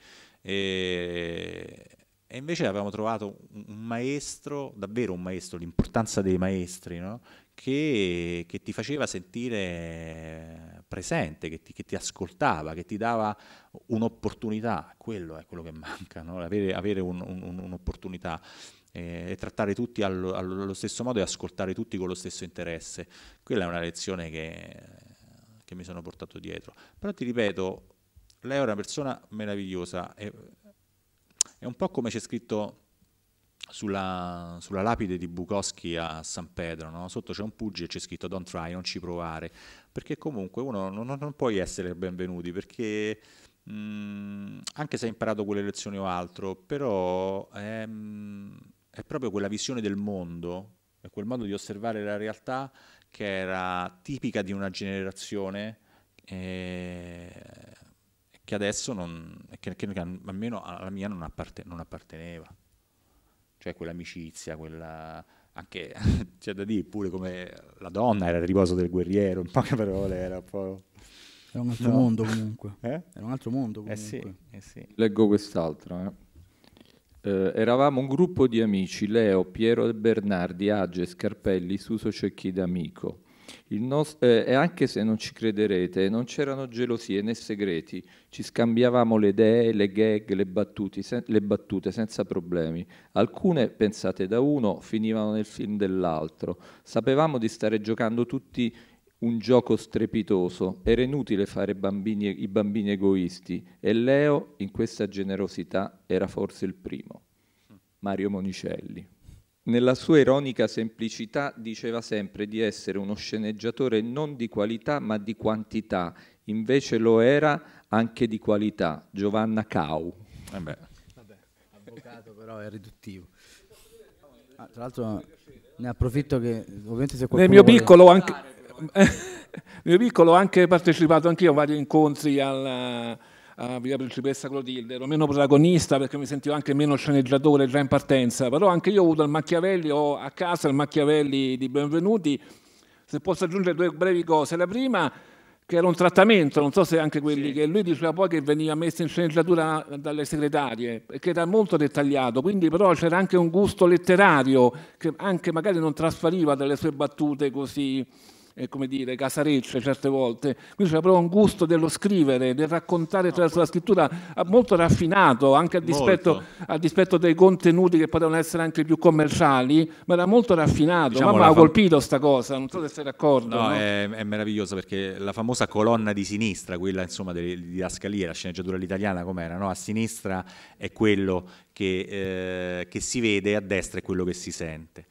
e, e invece avevamo trovato un maestro, davvero un maestro, l'importanza dei maestri, no? che, che, ti faceva sentire presente, che ti, che ti ascoltava, che ti dava un'opportunità, quello è quello che manca, no? avere, avere un, un, un'opportunità e, e trattare tutti allo, allo, stesso modo e ascoltare tutti con lo stesso interesse. Quella è una lezione che, che mi sono portato dietro. Però ti ripeto, lei è una persona meravigliosa, è, è un po' come c'è scritto sulla, sulla, lapide di Bukowski a San Pedro, no? sotto c'è un pugile e c'è scritto don't try, non ci provare, perché comunque uno non, non puoi essere benvenuti, perché mh, anche se hai imparato quelle lezioni o altro, però ehm, è proprio quella visione del mondo, e quel modo di osservare la realtà che era tipica di una generazione eh, che adesso non, che, che almeno alla mia non, apparte, non apparteneva. Cioè quell'amicizia, quella, anche c'è da dire pure come la donna era il riposo del guerriero, in poche parole era un po'... Era un altro no. mondo comunque. Eh? Era un altro mondo comunque. Eh sì, eh sì. Leggo quest'altro. Eh. Eh, eravamo un gruppo di amici, Leo, Piero e Bernardi, Age, Scarpelli, Suso Cecchi d'Amico. Nost- eh, e anche se non ci crederete, non c'erano gelosie né segreti, ci scambiavamo le idee, le gag, le, battuti, sen- le battute senza problemi. Alcune pensate da uno finivano nel film dell'altro. Sapevamo di stare giocando tutti un gioco strepitoso, era inutile fare bambini, i bambini egoisti e Leo in questa generosità era forse il primo, Mario Monicelli. Nella sua ironica semplicità diceva sempre di essere uno sceneggiatore non di qualità ma di quantità, invece lo era anche di qualità, Giovanna Cau. Eh Vabbè, avvocato però è riduttivo. Ah, tra l'altro ne approfitto che ovviamente se qualcuno... Nel mio vuole... piccolo anche nel piccolo ho anche partecipato anch'io a vari incontri al, a Via Principessa Clotilde, ero meno protagonista perché mi sentivo anche meno sceneggiatore già in partenza, però anche io ho avuto il Machiavelli, ho a casa il Machiavelli di Benvenuti, se posso aggiungere due brevi cose, la prima che era un trattamento, non so se anche quelli sì. che lui diceva poi che veniva messo in sceneggiatura dalle segretarie, che era molto dettagliato, quindi però c'era anche un gusto letterario che anche magari non trasferiva dalle sue battute così eh, come dire, casarecce certe volte. Qui c'è proprio un gusto dello scrivere, del raccontare attraverso la scrittura eh, molto raffinato, anche a dispetto, a dispetto, dei contenuti che potevano essere anche più commerciali, ma era molto raffinato. Diciamo ma mi ha fam- colpito sta cosa, non so se sei d'accordo. No, no? È, è meraviglioso perché la famosa colonna di sinistra, quella insomma di didascalia, la sceneggiatura all'italiana com'era, no? a sinistra è quello che, eh, che si vede, a destra è quello che si sente.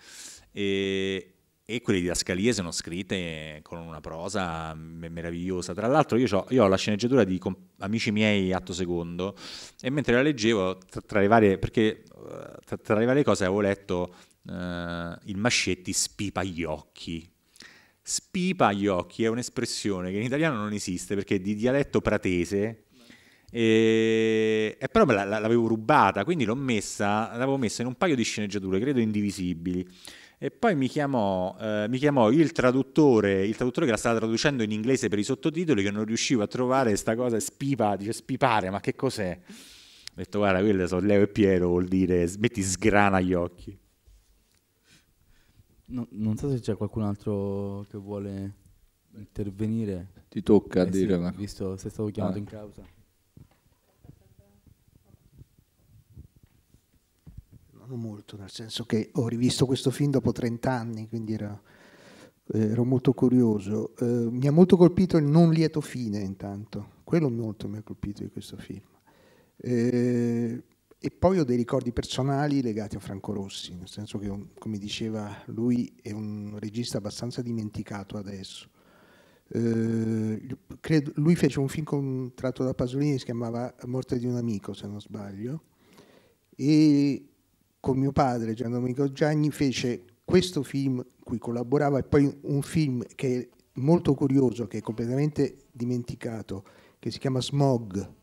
E, e quelle didascalie sono scritte con una prosa meravigliosa. Tra l'altro, io, ho, io ho la sceneggiatura di Amici miei, atto secondo, e mentre la leggevo, tra, tra le, varie, perché, eh, tra, tra le varie cose avevo letto eh, il Mascetti spipa gli occhi. Spipa gli occhi è un'espressione che in italiano non esiste perché è di dialetto pratese, e, e, però l'avevo rubata, quindi l'ho messa, l'avevo messa in un paio di sceneggiature, credo indivisibili. E poi mi chiamò, eh, mi chiamò il, traduttore, il traduttore, che la stava traducendo in inglese per i sottotitoli, che non riuscivo a trovare questa cosa, spipa, dice spipare, ma che cos'è? Ho detto guarda, quelle sono Leo e Piero, vuol dire smetti sgrana gli occhi. No, non so se c'è qualcun altro che vuole intervenire. Ti tocca eh dire sì, una Visto, sei stato chiamato ah. in causa. non molto, nel senso che ho rivisto questo film dopo 30 anni, quindi era, ero molto curioso. Eh, mi ha molto colpito il non lieto fine intanto, quello molto mi ha colpito di questo film. Eh, e poi ho dei ricordi personali legati a Franco Rossi, nel senso che, come diceva lui, è un regista abbastanza dimenticato adesso. Eh, credo, lui fece un film con, tratto da Pasolini che si chiamava Morte di un amico, se non sbaglio, e con mio padre Gian Domenico Gianni fece questo film cui collaborava e poi un film che è molto curioso, che è completamente dimenticato, che si chiama Smog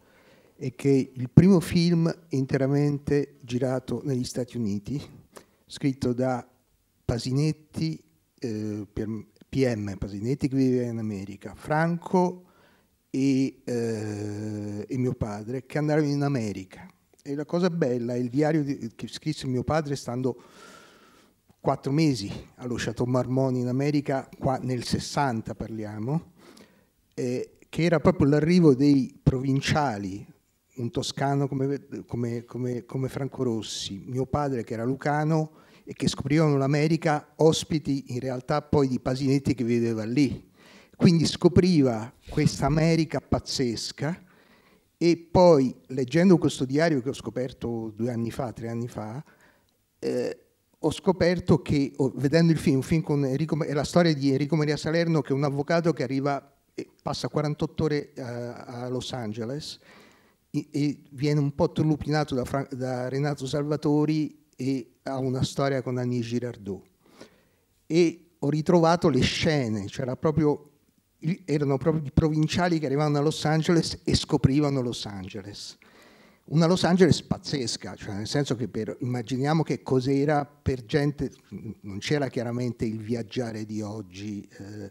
e che è il primo film interamente girato negli Stati Uniti, scritto da Pasinetti, eh, PM Pasinetti che vive in America, Franco e, eh, e mio padre che andarono in America e la cosa bella è il diario che scrisse mio padre stando quattro mesi allo Chateau Marmoni in America, qua nel 60 parliamo, eh, che era proprio l'arrivo dei provinciali, un toscano come, come, come, come Franco Rossi, mio padre che era lucano e che scoprivano l'America, ospiti in realtà poi di Pasinetti che viveva lì. Quindi scopriva questa America pazzesca e poi, leggendo questo diario che ho scoperto due anni fa, tre anni fa, eh, ho scoperto che, vedendo il film, un film con Enrico, è la storia di Enrico Maria Salerno, che è un avvocato che arriva, passa 48 ore a, eh, a Los Angeles e, e, viene un po' turlupinato da, Fra, da Renato Salvatori e ha una storia con Annie Girardot. E ho ritrovato le scene, c'era proprio erano proprio i provinciali che arrivavano a Los Angeles e scoprivano Los Angeles. Una Los Angeles pazzesca, cioè nel senso che per, immaginiamo che cos'era per gente, non c'era chiaramente il viaggiare di oggi, eh,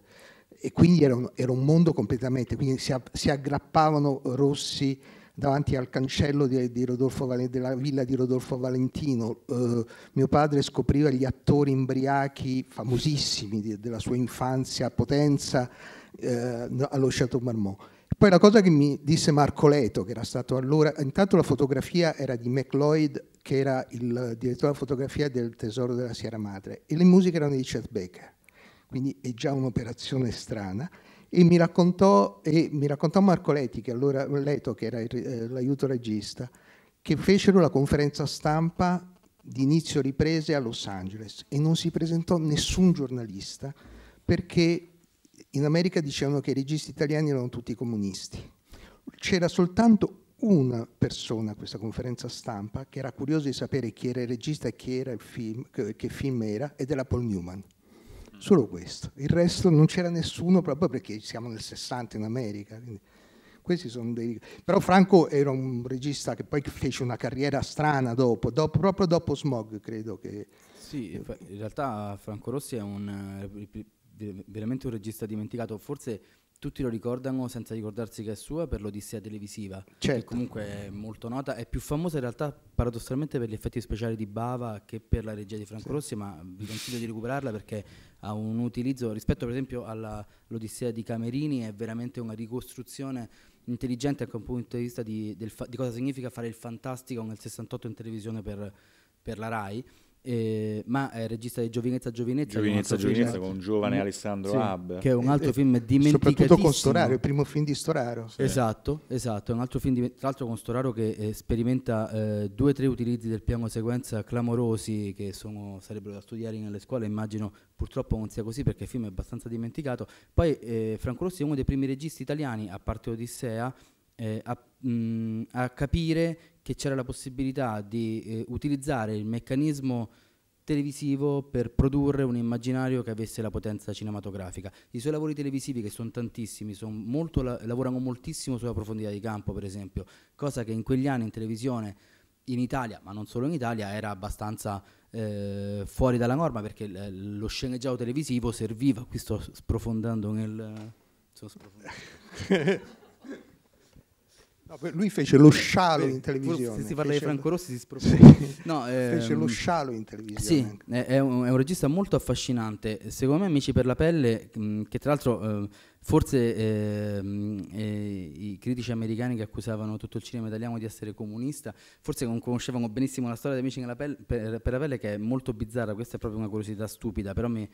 e quindi era un, era un, mondo completamente, quindi si, si aggrappavano Rossi davanti al cancello di, di della villa di Rodolfo Valentino. Eh, mio padre scopriva gli attori imbriachi famosissimi di, della sua infanzia a Potenza, eh, allo Chateau Marmont. Poi la cosa che mi disse Marco Leto, che era stato allora, intanto la fotografia era di McLeod, che era il direttore della fotografia del Tesoro della Sierra Madre, e le musiche erano di Chet Baker, quindi è già un'operazione strana. E mi raccontò, e mi raccontò Marco Leti, che allora, Leto, che era il, eh, l'aiuto regista, che fecero la conferenza stampa di inizio riprese a Los Angeles e non si presentò nessun giornalista perché in America dicevano che i registi italiani erano tutti comunisti. C'era soltanto una persona a questa conferenza stampa che era curiosa di sapere chi era il regista e chi era il film, che film era, ed era Paul Newman. Solo questo. Il resto non c'era nessuno proprio perché siamo nel 60 in America. Quindi. Questi sono dei... Però Franco era un regista che poi fece una carriera strana dopo, dopo proprio dopo Smog credo che... Sì, in realtà Franco Rossi è un eh, veramente un regista dimenticato, forse tutti lo ricordano senza ricordarsi che è sua per l'Odissea televisiva, certo. che comunque è molto nota, è più famosa in realtà paradossalmente per gli effetti speciali di Bava che per la regia di Franco sì. Rossi, ma vi consiglio di recuperarla perché ha un utilizzo rispetto per esempio all'Odissea di Camerini, è veramente una ricostruzione intelligente anche da un punto di vista di, di, cosa significa fare il fantastico nel 68 in televisione per, per la RAI eh, ma è eh, regista di Giovinezza Giovinezza Giovinezza Giovinezza con giovane mm. Alessandro sì, Hab che è un altro film dimenticatissimo eh, soprattutto con Storaro il primo film di Storaro sì. esatto esatto è un altro film di, tra l'altro con Storaro che eh, sperimenta eh, due o tre utilizzi del piano sequenza clamorosi che sono, sarebbero da studiare nelle scuole immagino purtroppo non sia così perché il film è abbastanza dimenticato poi eh, Franco Rossi è uno dei primi registi italiani a parte Odissea a, mh, mm, a capire che c'era la possibilità di eh, utilizzare il meccanismo televisivo per produrre un immaginario che avesse la potenza cinematografica. I suoi lavori televisivi, che sono tantissimi, son molto la lavorano moltissimo sulla profondità di campo, per esempio, cosa che in quegli anni in televisione in Italia, ma non solo in Italia, era abbastanza eh, fuori dalla norma perché lo sceneggiato televisivo serviva, qui sto sprofondando nel... Sto sprofondando. No, lui fece lo scialo in televisione. Se si parla di Franco Rossi si spropone. Sì. No, ehm, fece lo ehm, scialo in televisione. Sì, è un, è un, regista molto affascinante. Secondo me Amici per la pelle, che tra l'altro eh, forse eh, eh, i critici americani che accusavano tutto il cinema italiano di essere comunista, forse non conoscevano benissimo la storia di Amici per la pelle, per, per la pelle che è molto bizzarra, questa è proprio una curiosità stupida, però mi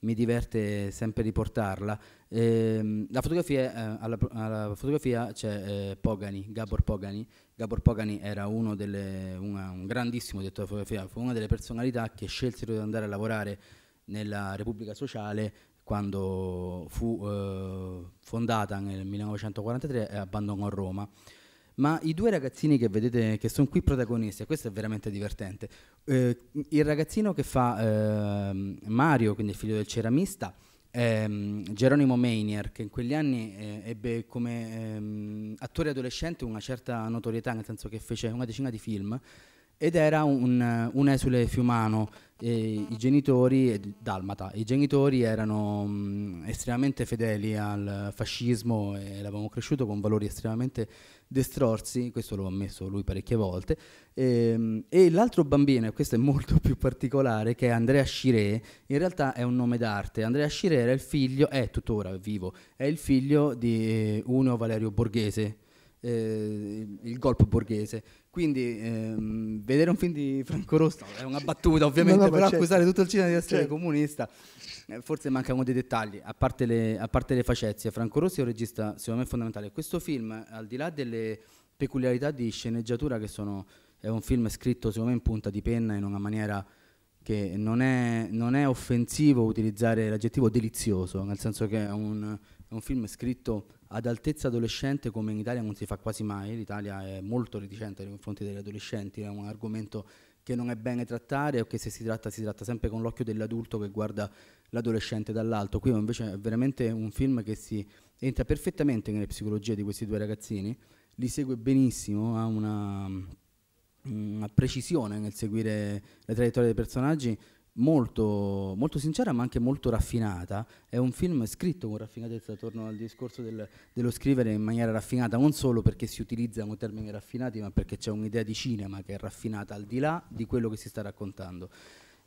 mi diverte sempre riportarla. Eh, la fotografia, eh, alla, alla, fotografia c'è eh, Pogani, Gabor Pogani. Gabor Pogani era delle, una, un grandissimo direttore della fotografia, fu una delle personalità che scelsero di andare a lavorare nella Repubblica Sociale quando fu eh, fondata nel 1943 e abbandonò Roma ma i due ragazzini che vedete, che sono qui protagonisti, e questo è veramente divertente, eh, il ragazzino che fa eh, Mario, quindi il figlio del ceramista, ehm, Geronimo Mainier, che in quegli anni eh, ebbe come ehm, attore adolescente una certa notorietà, nel senso che fece una decina di film, ed era un, un esule fiumano, i genitori, dalmata, i genitori erano mh, mm, estremamente fedeli al fascismo e l'avevamo cresciuto con valori estremamente De questo lo ha ammesso lui parecchie volte, ehm, e l'altro bambino, e questo è molto più particolare, che è Andrea Sciré, in realtà è un nome d'arte. Andrea Sciré era il figlio, è tuttora vivo, è il figlio di eh, Uno Valerio Borghese, eh, il golpe borghese. Quindi ehm, vedere un film di Franco Rosso è una battuta ovviamente, no, no, però certo. accusare tutto il cinema di essere certo. comunista, eh, forse mancano dei dettagli, a parte, le, a parte le facezie. Franco Rossi è un regista secondo me fondamentale. Questo film, al di là delle peculiarità di sceneggiatura che sono, è un film scritto secondo me in punta di penna in una maniera che non è, non è offensivo utilizzare l'aggettivo delizioso, nel senso che è un, è un film scritto ad altezza adolescente come in Italia non si fa quasi mai, l'Italia è molto reticente nei confronti degli adolescenti, è un argomento che non è bene trattare o che se si tratta si tratta sempre con l'occhio dell'adulto che guarda l'adolescente dall'alto. Qui invece è veramente un film che si entra perfettamente nelle psicologie di questi due ragazzini, li segue benissimo, ha una, una precisione nel seguire le traiettorie dei personaggi molto, molto sincera ma anche molto raffinata. È un film scritto con raffinatezza, torno al discorso del, dello scrivere in maniera raffinata, non solo perché si utilizzano termini raffinati, ma perché c'è un'idea di cinema che è raffinata al di là di quello che si sta raccontando.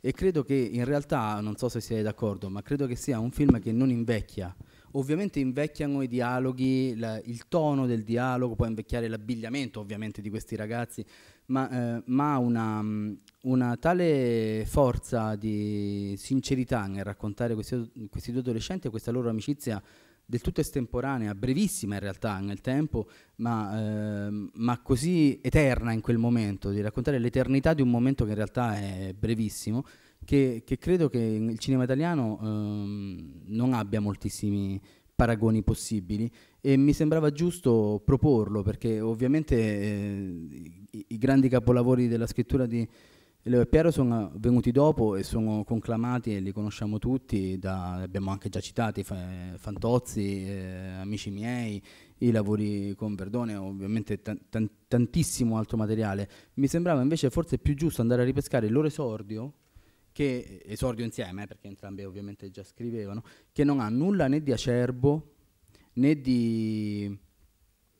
E credo che in realtà, non so se siete d'accordo, ma credo che sia un film che non invecchia. Ovviamente invecchiano i dialoghi, la, il tono del dialogo, può invecchiare l'abbigliamento ovviamente di questi ragazzi, ma, eh, ma una, mm, una tale forza di sincerità nel raccontare questi, questi due adolescenti e questa loro amicizia del tutto estemporanea, brevissima in realtà nel tempo, ma, eh, ma, così eterna in quel momento, di raccontare l'eternità di un momento che in realtà è brevissimo, che, che credo che il cinema italiano eh, non abbia moltissimi paragoni possibili e mi sembrava giusto proporlo perché ovviamente eh, i, i grandi capolavori della scrittura di, Leo e Piero sono venuti dopo e sono conclamati e li conosciamo tutti, da, abbiamo anche già citati Fantozzi, eh, Amici miei, i lavori con Verdone, ovviamente tan- tantissimo altro materiale. Mi sembrava invece forse più giusto andare a ripescare il loro esordio, che esordio insieme, eh, perché entrambi ovviamente già scrivevano, che non ha nulla né di acerbo né di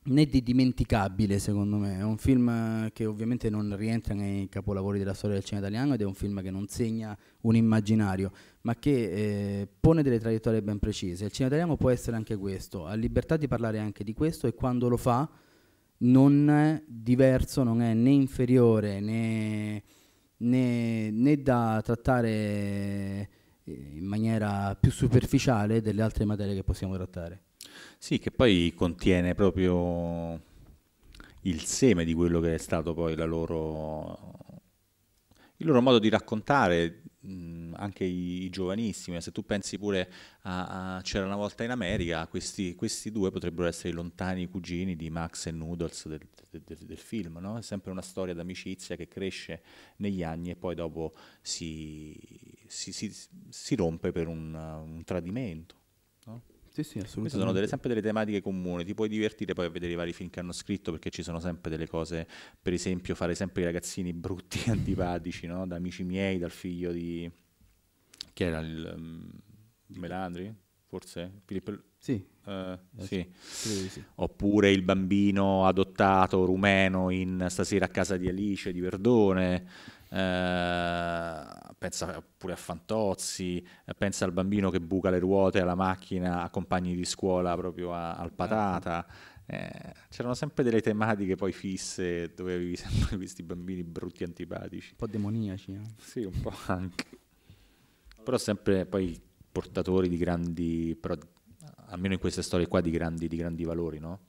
né di dimenticabile secondo me, è un film eh, che ovviamente non rientra nei capolavori della storia del cinema italiano ed è un film che non segna un immaginario, ma che eh, pone delle traiettorie ben precise. Il cinema italiano può essere anche questo, ha libertà di parlare anche di questo e quando lo fa non è diverso, non è né inferiore né, né, né da trattare eh, in maniera più superficiale delle altre materie che possiamo trattare. Sì, che poi contiene proprio il seme di quello che è stato poi loro, il loro modo di raccontare mh, anche i, i, giovanissimi. Se tu pensi pure a, a C'era una volta in America, questi, questi, due potrebbero essere i lontani cugini di Max e Noodles del, del, del film, no? È sempre una storia d'amicizia che cresce negli anni e poi dopo si, si, si, si rompe per un, un tradimento. No? Sì, sì, assolutamente. Queste sono delle, sempre delle tematiche comuni, ti puoi divertire poi a vedere i vari film che hanno scritto perché ci sono sempre delle cose, per esempio fare sempre i ragazzini brutti e antipatici, no? da amici miei, dal figlio di... chi era il... Um, Melandri? Forse? Filippo... Sì. Uh, sì. sì. Oppure il bambino adottato rumeno in Stasera a casa di Alice di Verdone. Eh, pensa pure a Fantozzi, eh, pensa al bambino che buca le ruote alla macchina a compagni di scuola proprio a, al ah. patata. Eh, c'erano sempre delle tematiche poi fisse dove avevi sempre questi bambini brutti antipatici. Un po' demoniaci, no? Eh. Sì, un po' anche. Però sempre poi portatori di grandi, però, almeno in queste storie qua, di grandi, di grandi valori, no?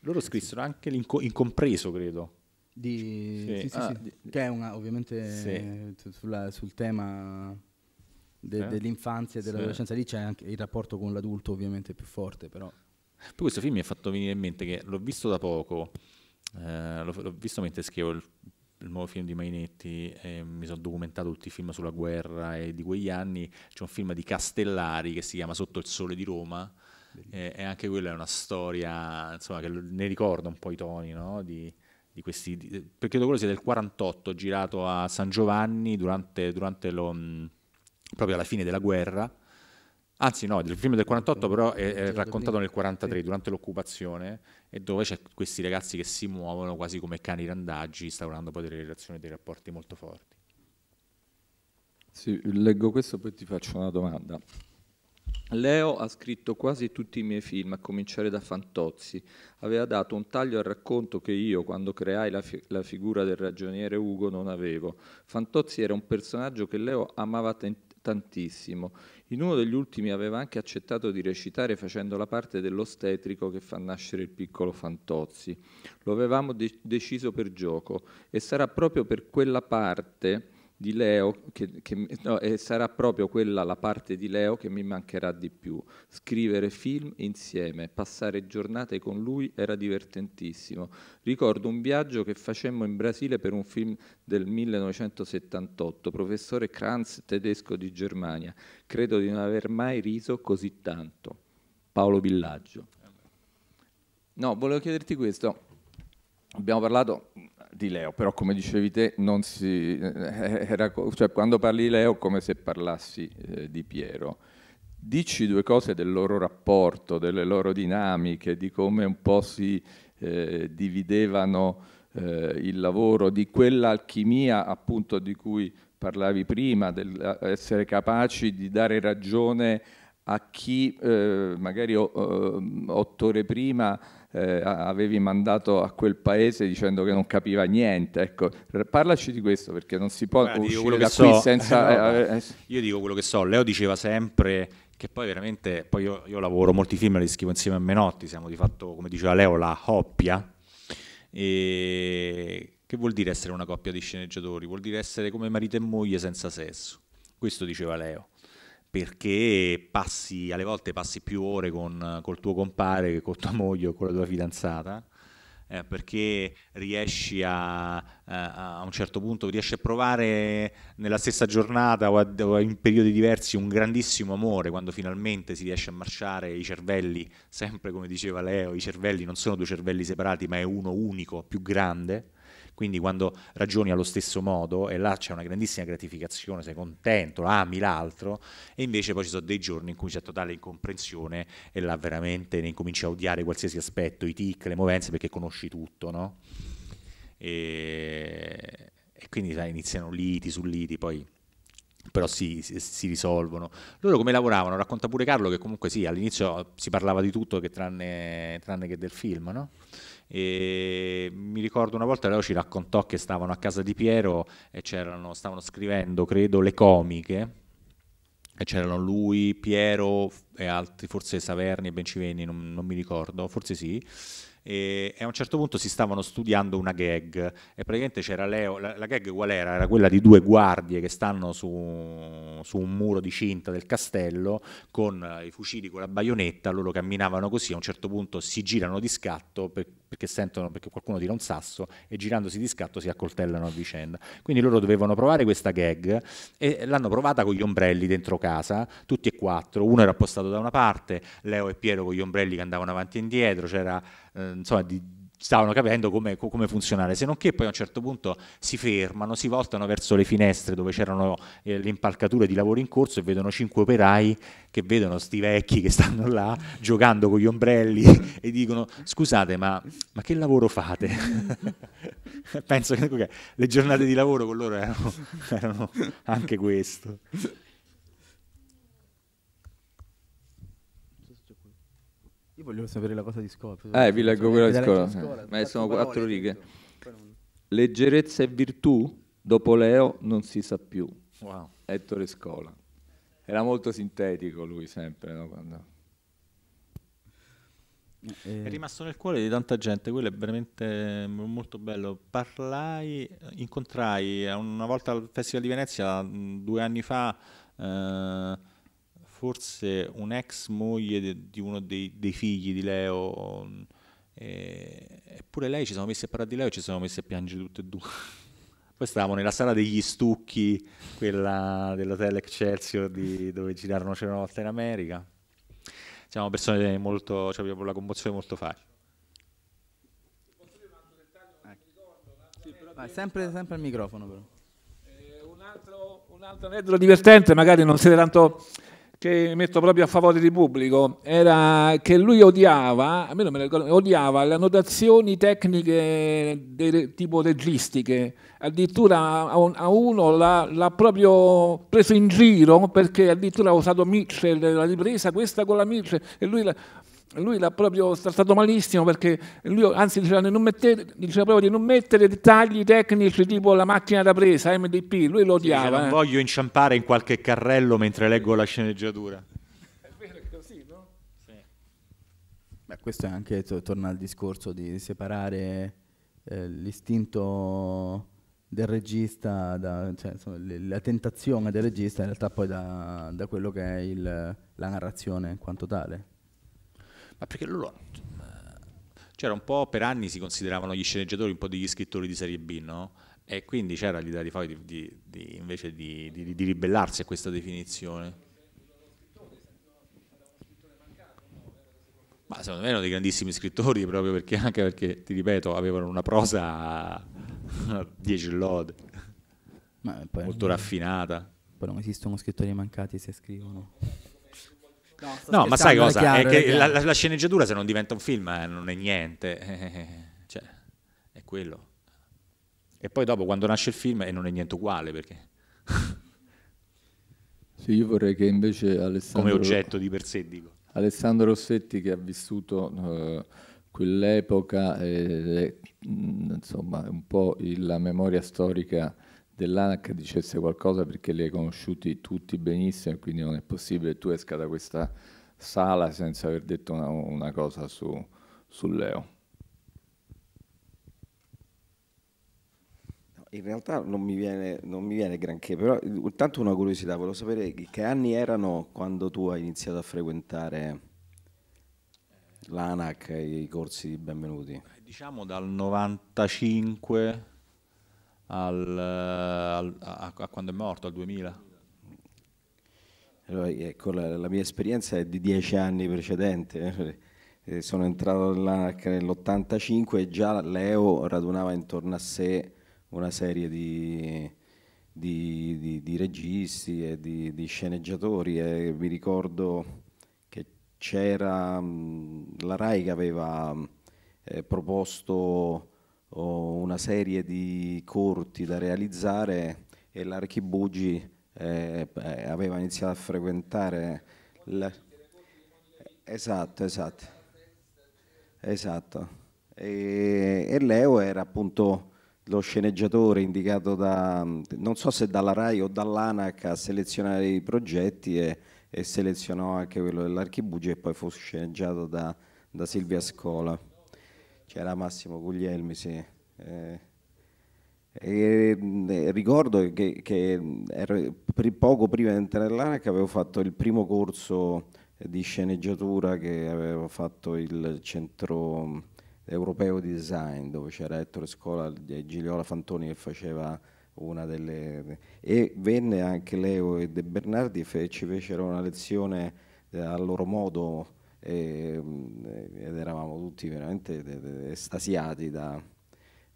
Loro scrissero anche l'incompreso, credo di, sì. Sì, sì, ah, di, che è una, ovviamente sulla, sul tema de, eh? dell'infanzia e dell'adolescenza, lì c'è anche il rapporto con l'adulto ovviamente più forte però. Poi questo film mi ha fatto venire in mente che l'ho visto da poco, eh, l'ho, l'ho, visto mentre scrivo il, il nuovo film di Mainetti, eh, mi sono documentato tutti i film sulla guerra e di quegli anni, c'è un film di Castellari che si chiama Sotto il sole di Roma, e anche quella è una storia insomma, che ne ricorda un po' i toni no? di, di questi, credo quello sia del 48 girato a San Giovanni durante, durante lo, proprio alla fine della guerra. Anzi no, il film del 48 però è, è raccontato nel 43 durante l'occupazione e dove c'è questi ragazzi che si muovono quasi come cani randaggi, instaurando poi delle relazioni e dei rapporti molto forti. Sì, leggo questo e poi ti faccio una domanda. Leo ha scritto quasi tutti i miei film, a cominciare da Fantozzi. Aveva dato un taglio al racconto che io, quando creai la, fi- la figura del ragioniere Ugo, non avevo. Fantozzi era un personaggio che Leo amava ten- tantissimo. In uno degli ultimi aveva anche accettato di recitare facendo la parte dell'ostetrico che fa nascere il piccolo Fantozzi. Lo avevamo de- deciso per gioco e sarà proprio per quella parte di Leo, che, che, no, e sarà proprio quella la parte di Leo che mi mancherà di più. Scrivere film insieme, passare giornate con lui era divertentissimo. Ricordo un viaggio che facemmo in Brasile per un film del 1978, professore Kranz, tedesco di Germania. Credo di non aver mai riso così tanto. Paolo Villaggio. No, volevo chiederti questo. Abbiamo parlato di Leo, però come dicevi te, si, eh, era, cioè, quando parli di Leo come se parlassi eh, di Piero. Dici due cose del loro rapporto, delle loro dinamiche, di come un po' si eh, dividevano eh, il lavoro, di quell'alchimia appunto di cui parlavi prima, di eh, essere capaci di dare ragione a chi eh, magari o, otto ore prima eh, avevi mandato a quel paese dicendo che non capiva niente. Ecco, parlaci di questo perché non si può Guarda, uscire da so. senza... Eh, no, eh, eh, io dico quello che so, Leo diceva sempre che poi veramente, poi io, io lavoro molti film, e li scrivo insieme a Menotti, siamo di fatto, come diceva Leo, la coppia. E che vuol dire essere una coppia di sceneggiatori? Vuol dire essere come marito e moglie senza sesso. Questo diceva Leo perché passi, alle volte passi più ore con, col tuo compare che con tua moglie o con la tua fidanzata, eh, perché riesci a, a, a, un certo punto, riesci a provare nella stessa giornata o, a, o in periodi diversi un grandissimo amore quando finalmente si riesce a marciare i cervelli, sempre come diceva Leo, i cervelli non sono due cervelli separati ma è uno unico, più grande quindi quando ragioni allo stesso modo e là c'è una grandissima gratificazione, sei contento, ami l'altro e invece poi ci sono dei giorni in cui c'è totale incomprensione e là veramente ne incominci a odiare qualsiasi aspetto, i tic, le movenze perché conosci tutto, no? E, e quindi sai, iniziano liti su liti, poi però si, si, risolvono. Loro come lavoravano? Racconta pure Carlo che comunque sì, all'inizio si parlava di tutto tranne, tranne che del film, no? E mi ricordo una volta Leo ci raccontò che stavano a casa di Piero e stavano scrivendo, credo, le comiche. E c'erano lui, Piero e altri, forse Saverni e Bencivenni, non, non mi ricordo, forse sì e, a un certo punto si stavano studiando una gag e praticamente c'era Leo, la, la gag qual era? Era quella di due guardie che stanno su, su, un muro di cinta del castello con i fucili con la baionetta, loro camminavano così, a un certo punto si girano di scatto per, perché sentono perché qualcuno tira un sasso e girandosi di scatto si accoltellano a vicenda. Quindi loro dovevano provare questa gag e l'hanno provata con gli ombrelli dentro casa, tutti e quattro, uno era appostato da una parte, Leo e Piero con gli ombrelli che andavano avanti e indietro, c'era eh, insomma di stavano capendo come, come, funzionare, se non che poi a un certo punto si fermano, si voltano verso le finestre dove c'erano eh, le impalcature di lavoro in corso e vedono cinque operai che vedono sti vecchi che stanno là giocando con gli ombrelli e dicono scusate ma, ma che lavoro fate? Penso che okay, le giornate di lavoro con loro erano, erano anche questo. Io voglio sapere la cosa di scuola. Eh, vi leggo quella di scuola. scuola. Ma sono quattro righe. Leggerezza e virtù, dopo Leo non si sa più. Wow. Ettore Scola. Era molto sintetico lui sempre, no? Quando... Eh, eh. È rimasto nel cuore di tanta gente, quello è veramente molto bello. Parlai, incontrai eh, una volta al Festival di Venezia, mm, due anni fa, eh, forse un'ex moglie de, di uno dei, dei, figli di Leo, eh, eppure lei ci siamo messi a parlare di Leo e ci siamo messi a piangere tutte e due. Poi stavamo nella sala degli stucchi, quella dell'hotel Excelsior di, dove girarono c'era una volta in America. Siamo persone molto, cioè abbiamo la commozione molto facile. Vai, sempre, sempre al microfono però. Eh, un altro, un altro aneddoto divertente, magari non siete tanto che metto proprio a favore di pubblico, era che lui odiava, almeno me lo ricordo, odiava le annotazioni tecniche de, tipo registiche, addirittura a, a uno l'ha, proprio preso in giro perché addirittura ha usato Mitchell la ripresa, questa con la Mitchell, e lui la, lui l'ha proprio trattato malissimo perché lui anzi diceva, mettete, diceva, proprio di non mettere dettagli tecnici tipo la macchina da presa, MDP, lui lo odiava. Sì, non eh. voglio inciampare in qualche carrello mentre leggo la sceneggiatura. È vero che così, no? Beh, questo è anche, torna al discorso di separare eh, l'istinto del regista, da, cioè, insomma, la tentazione del regista in realtà poi da, da quello che è il, la narrazione in quanto tale ma perché loro eh, c'era un po' per anni si consideravano gli sceneggiatori un po' degli scrittori di serie B, no? E quindi c'era l'idea di fare di, di, invece di, di, ribellarsi a questa definizione. Ma secondo me erano dei grandissimi scrittori proprio perché, anche perché, ti ripeto, avevano una prosa 10 lode, molto raffinata. Poi non esistono scrittori mancati se scrivono. No, no ma sai cosa? Chiaro, la, la, la, sceneggiatura se non diventa un film eh, non è niente. cioè, è quello. E poi dopo quando nasce il film e eh, non è niente uguale perché... sì, io vorrei che invece Alessandro... Come oggetto di per sé dico. Alessandro Rossetti che ha vissuto eh, quell'epoca, eh, insomma un po' la memoria storica dell'ANAC dicesse qualcosa perché li hai conosciuti tutti benissimo e quindi non è possibile che tu esca da questa sala senza aver detto una, una cosa su, su Leo. In realtà non mi, viene, non mi viene granché, però intanto una curiosità, volevo sapere che anni erano quando tu hai iniziato a frequentare l'ANAC e i corsi di benvenuti. Eh, diciamo dal 95 al, eh, al, a, a, quando è morto, al 2000? Allora, ecco, la, la, mia esperienza è di dieci anni precedente. Eh, eh sono entrato nell'85 e già Leo radunava intorno a sé una serie di, di, di, di registi e di, sceneggiatori. E mi ricordo che c'era mm, la Rai che aveva eh, proposto ho una serie di corti da realizzare e l'Archibugi eh, eh, aveva iniziato a frequentare... La... Esatto, esatto. Esatto. E, e, Leo era appunto lo sceneggiatore indicato da, non so se dalla RAI o dall'ANAC a selezionare i progetti e, e selezionò anche quello dell'Archibugi e poi fu sceneggiato da, da Silvia Scola c'era Massimo Guglielmi, sì. Eh, e, eh, ricordo che, che ero, poco prima di entrare nell'ANAC avevo fatto il primo corso di sceneggiatura che aveva fatto il centro europeo di design dove c'era Ettore Scola e Gigliola Fantoni che faceva una delle e venne anche Leo e De Bernardi e ci fecero una lezione eh, al loro modo e, ehm, ed eravamo tutti veramente estasiati da,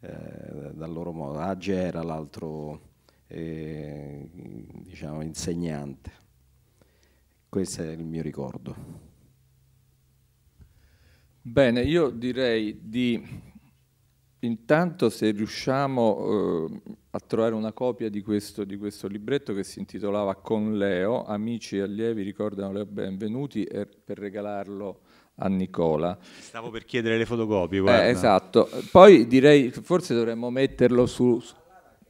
eh, dal loro modo. Age ah, era l'altro eh, diciamo, insegnante. Questo è il mio ricordo. Bene, io direi di Intanto se riusciamo eh, a trovare una copia di questo, di questo, libretto che si intitolava Con Leo, amici e allievi ricordano Leo Benvenuti e, per regalarlo a Nicola. Stavo per chiedere le fotocopie. Eh, esatto, poi direi forse dovremmo metterlo su,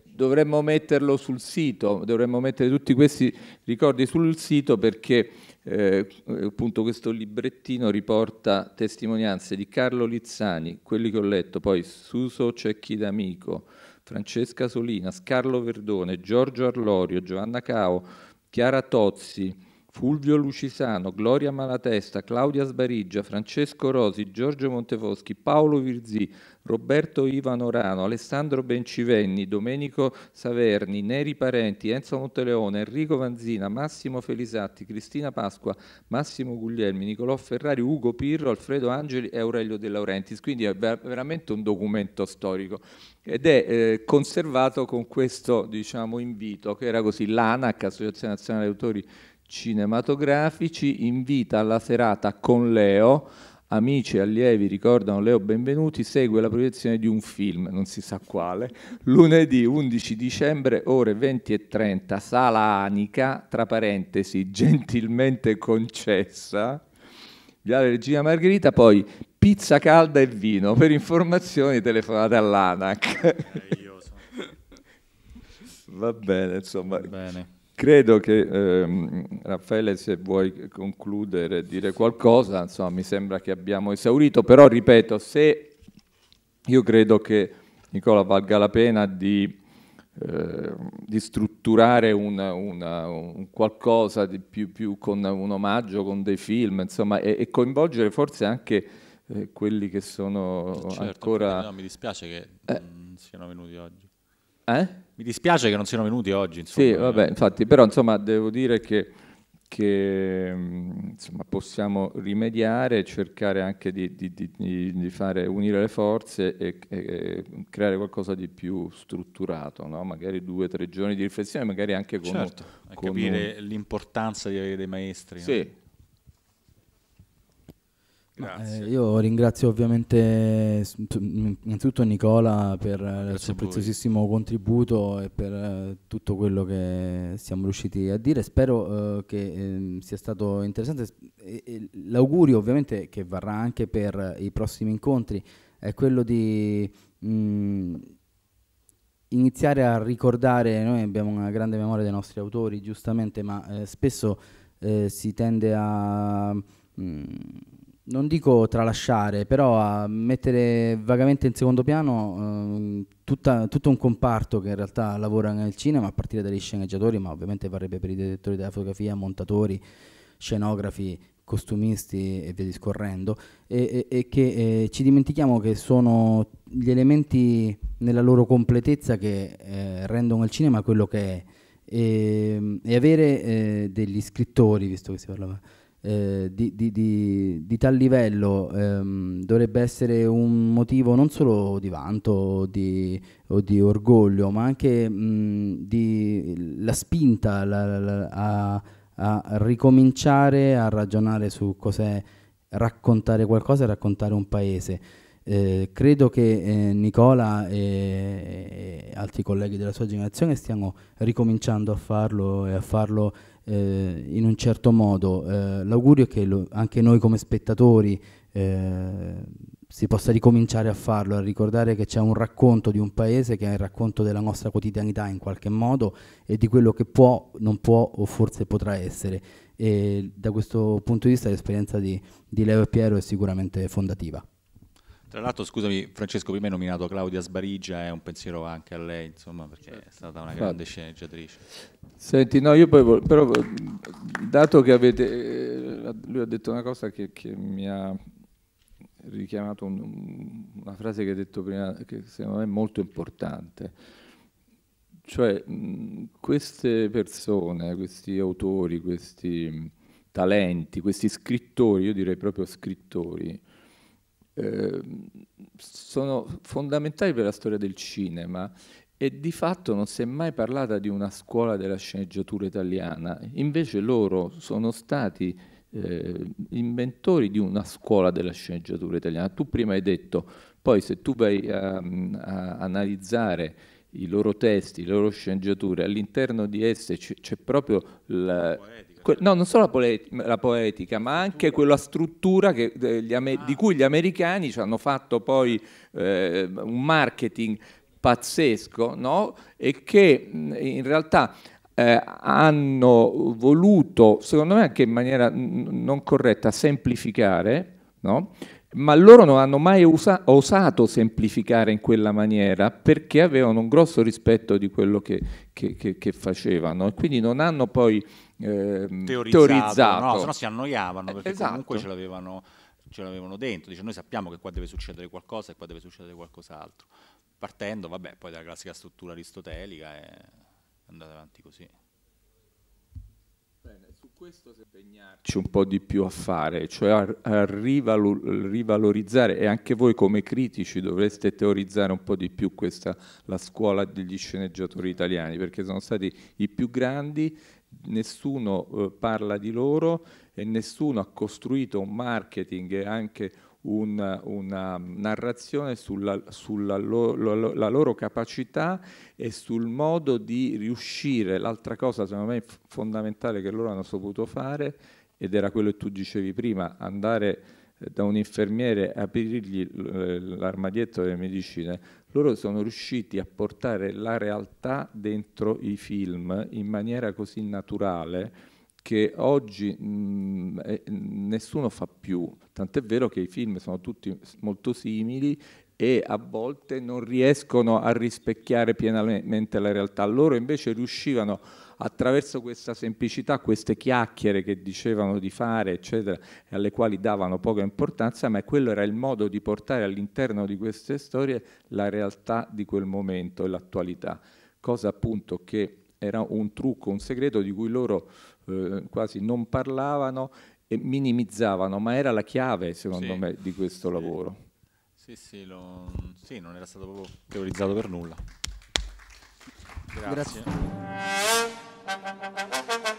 dovremmo metterlo sul sito, dovremmo mettere tutti questi ricordi sul sito perché eh, appunto questo librettino riporta testimonianze di Carlo Lizzani, quelli che ho letto, poi Suso Cecchi d'Amico, Francesca Solina, Scarlo Verdone, Giorgio Arlorio, Giovanna Cao, Chiara Tozzi, Fulvio Lucisano, Gloria Malatesta, Claudia Sbariggia, Francesco Rosi, Giorgio Montefoschi, Paolo Virzì, Roberto Ivanorano, Alessandro Bencivenni, Domenico Saverni, Neri Parenti, Enzo Monteleone, Enrico Vanzina, Massimo Felisatti, Cristina Pasqua, Massimo Guglielmi, Nicolò Ferrari, Ugo Pirro, Alfredo Angeli e Aurelio De Laurentiis. Quindi è veramente un documento storico ed è eh, conservato con questo diciamo, invito che era così l'ANAC, Associazione Nazionale Autori cinematografici invita alla serata con Leo. Amici e allievi ricordano Leo Benvenuti, segue la proiezione di un film, non si sa quale, lunedì 11 dicembre ore 20.30, sala Anica, tra parentesi, gentilmente concessa, Viale Regina Margherita, poi pizza calda e vino. Per informazioni telefonate all'ANAC. Eh, io so. Va bene, insomma. Va bene. Credo che ehm, Raffaele, se vuoi concludere, dire qualcosa, insomma, mi sembra che abbiamo esaurito, però ripeto, se io credo che Nicola valga la pena di, eh, di strutturare una, una, un qualcosa di più, più, con un omaggio, con dei film, insomma, e, e coinvolgere forse anche eh, quelli che sono certo, ancora... No, mi dispiace che eh. non mm, siano venuti oggi. Eh? Mi dispiace che non siano venuti oggi. Insomma. Sì, vabbè, infatti, però insomma devo dire che, che insomma, possiamo rimediare, cercare anche di, di, di, di fare, unire le forze e, e, creare qualcosa di più strutturato, no? magari due o tre giorni di riflessione, magari anche con... Certo, con capire un... l'importanza di avere dei maestri. Sì, no? Eh, Grazie. Eh, io ringrazio ovviamente innanzitutto Nicola per eh, Grazie il suo preziosissimo contributo e per eh, tutto quello che siamo riusciti a dire. Spero eh, che ehm, sia stato interessante. E, e, l'augurio ovviamente che varrà anche per i prossimi incontri è quello di... Mh, mm, iniziare a ricordare, noi abbiamo una grande memoria dei nostri autori, giustamente, ma eh, spesso si tende a mh, mm, non dico tralasciare, però a mettere vagamente in secondo piano eh, tutta, tutto un comparto che in realtà lavora nel cinema, a partire dagli sceneggiatori, ma ovviamente varrebbe per i direttori della fotografia, montatori, scenografi, costumisti e via discorrendo, e, e, e che eh, ci dimentichiamo che sono gli elementi nella loro completezza che eh, rendono il cinema quello che è. E, ehm, e avere eh, degli scrittori, visto che si parlava eh, di, di, di, di, tal livello ehm, dovrebbe essere un motivo non solo di vanto o di, o orgoglio, ma anche mh, di la spinta la, la, a, a, ricominciare a ragionare su cos'è raccontare qualcosa e raccontare un paese. Eh, credo che eh, Nicola e, e, altri colleghi della sua generazione stiano ricominciando a farlo e a farlo eh, in un certo modo. Eh, l'augurio è che lo, anche noi come spettatori eh, si possa ricominciare a farlo, a ricordare che c'è un racconto di un paese che è il racconto della nostra quotidianità in qualche modo e di quello che può, non può o forse potrà essere. E da questo punto di vista l'esperienza di, di Leo e Piero è sicuramente fondativa. Tra l'altro, scusami Francesco, prima hai nominato Claudia Sbarigia, è un pensiero anche a lei, insomma, perché certo. è stata una grande Infatti. sceneggiatrice. Senti, no, io poi però eh, dato che avete eh, lui ha detto una cosa che, che mi ha richiamato un, una frase che hai detto prima che secondo me è molto importante. Cioè, mh, queste persone, questi autori, questi talenti, questi scrittori, io direi proprio scrittori Ehm, sono fondamentali per la storia del cinema e di fatto non si è mai parlata di una scuola della sceneggiatura italiana, invece loro sono stati eh, inventori di una scuola della sceneggiatura italiana. Tu prima hai detto, poi se tu vai a, a analizzare i loro testi, le loro sceneggiature, all'interno di esse c'è proprio la, Que- no, non solo la, polet- la poetica, ma anche quella struttura che, amer- ah. di cui gli americani ci hanno fatto poi eh, un marketing pazzesco no? e che in realtà eh, hanno voluto, secondo me anche in maniera n- non corretta, semplificare, no? ma loro non hanno mai usa- osato semplificare in quella maniera perché avevano un grosso rispetto di quello che, che, che, che facevano e quindi non hanno poi eh, teorizzato, teorizzato. No, se no si annoiavano eh, perché esatto. comunque ce l'avevano, ce l'avevano dentro, dice noi sappiamo che qua deve succedere qualcosa e qua deve succedere qualcos'altro, partendo vabbè poi dalla classica struttura aristotelica è andata avanti così. Bene, su questo se impegnarci un po' di più a fare, cioè a, a rivalor- rivalorizzare e anche voi come critici dovreste teorizzare un po' di più questa, la scuola degli sceneggiatori italiani, perché sono stati i più grandi nessuno eh, parla di loro e nessuno ha costruito un marketing e anche una, una narrazione sulla, sulla lo, lo, la loro capacità e sul modo di riuscire. L'altra cosa, secondo me, fondamentale che loro hanno saputo fare, ed era quello che tu dicevi prima, andare da un infermiere aprirgli eh, l'armadietto delle medicine, loro sono riusciti a portare la realtà dentro i film in maniera così naturale che oggi mh, mm, eh, nessuno fa più, tant'è vero che i film sono tutti molto simili e a volte non riescono a rispecchiare pienamente la realtà, loro invece riuscivano a attraverso questa semplicità, queste chiacchiere che dicevano di fare, eccetera, e alle quali davano poca importanza, ma quello era il modo di portare all'interno di queste storie la realtà di quel momento e l'attualità, cosa appunto che era un trucco, un segreto di cui loro eh, quasi non parlavano e minimizzavano, ma era la chiave, secondo sì. me, di questo sì. lavoro. Sì, sì, lo, sì, non era stato proprio teorizzato per nulla. Grazie. Grazie. ¡Gracias!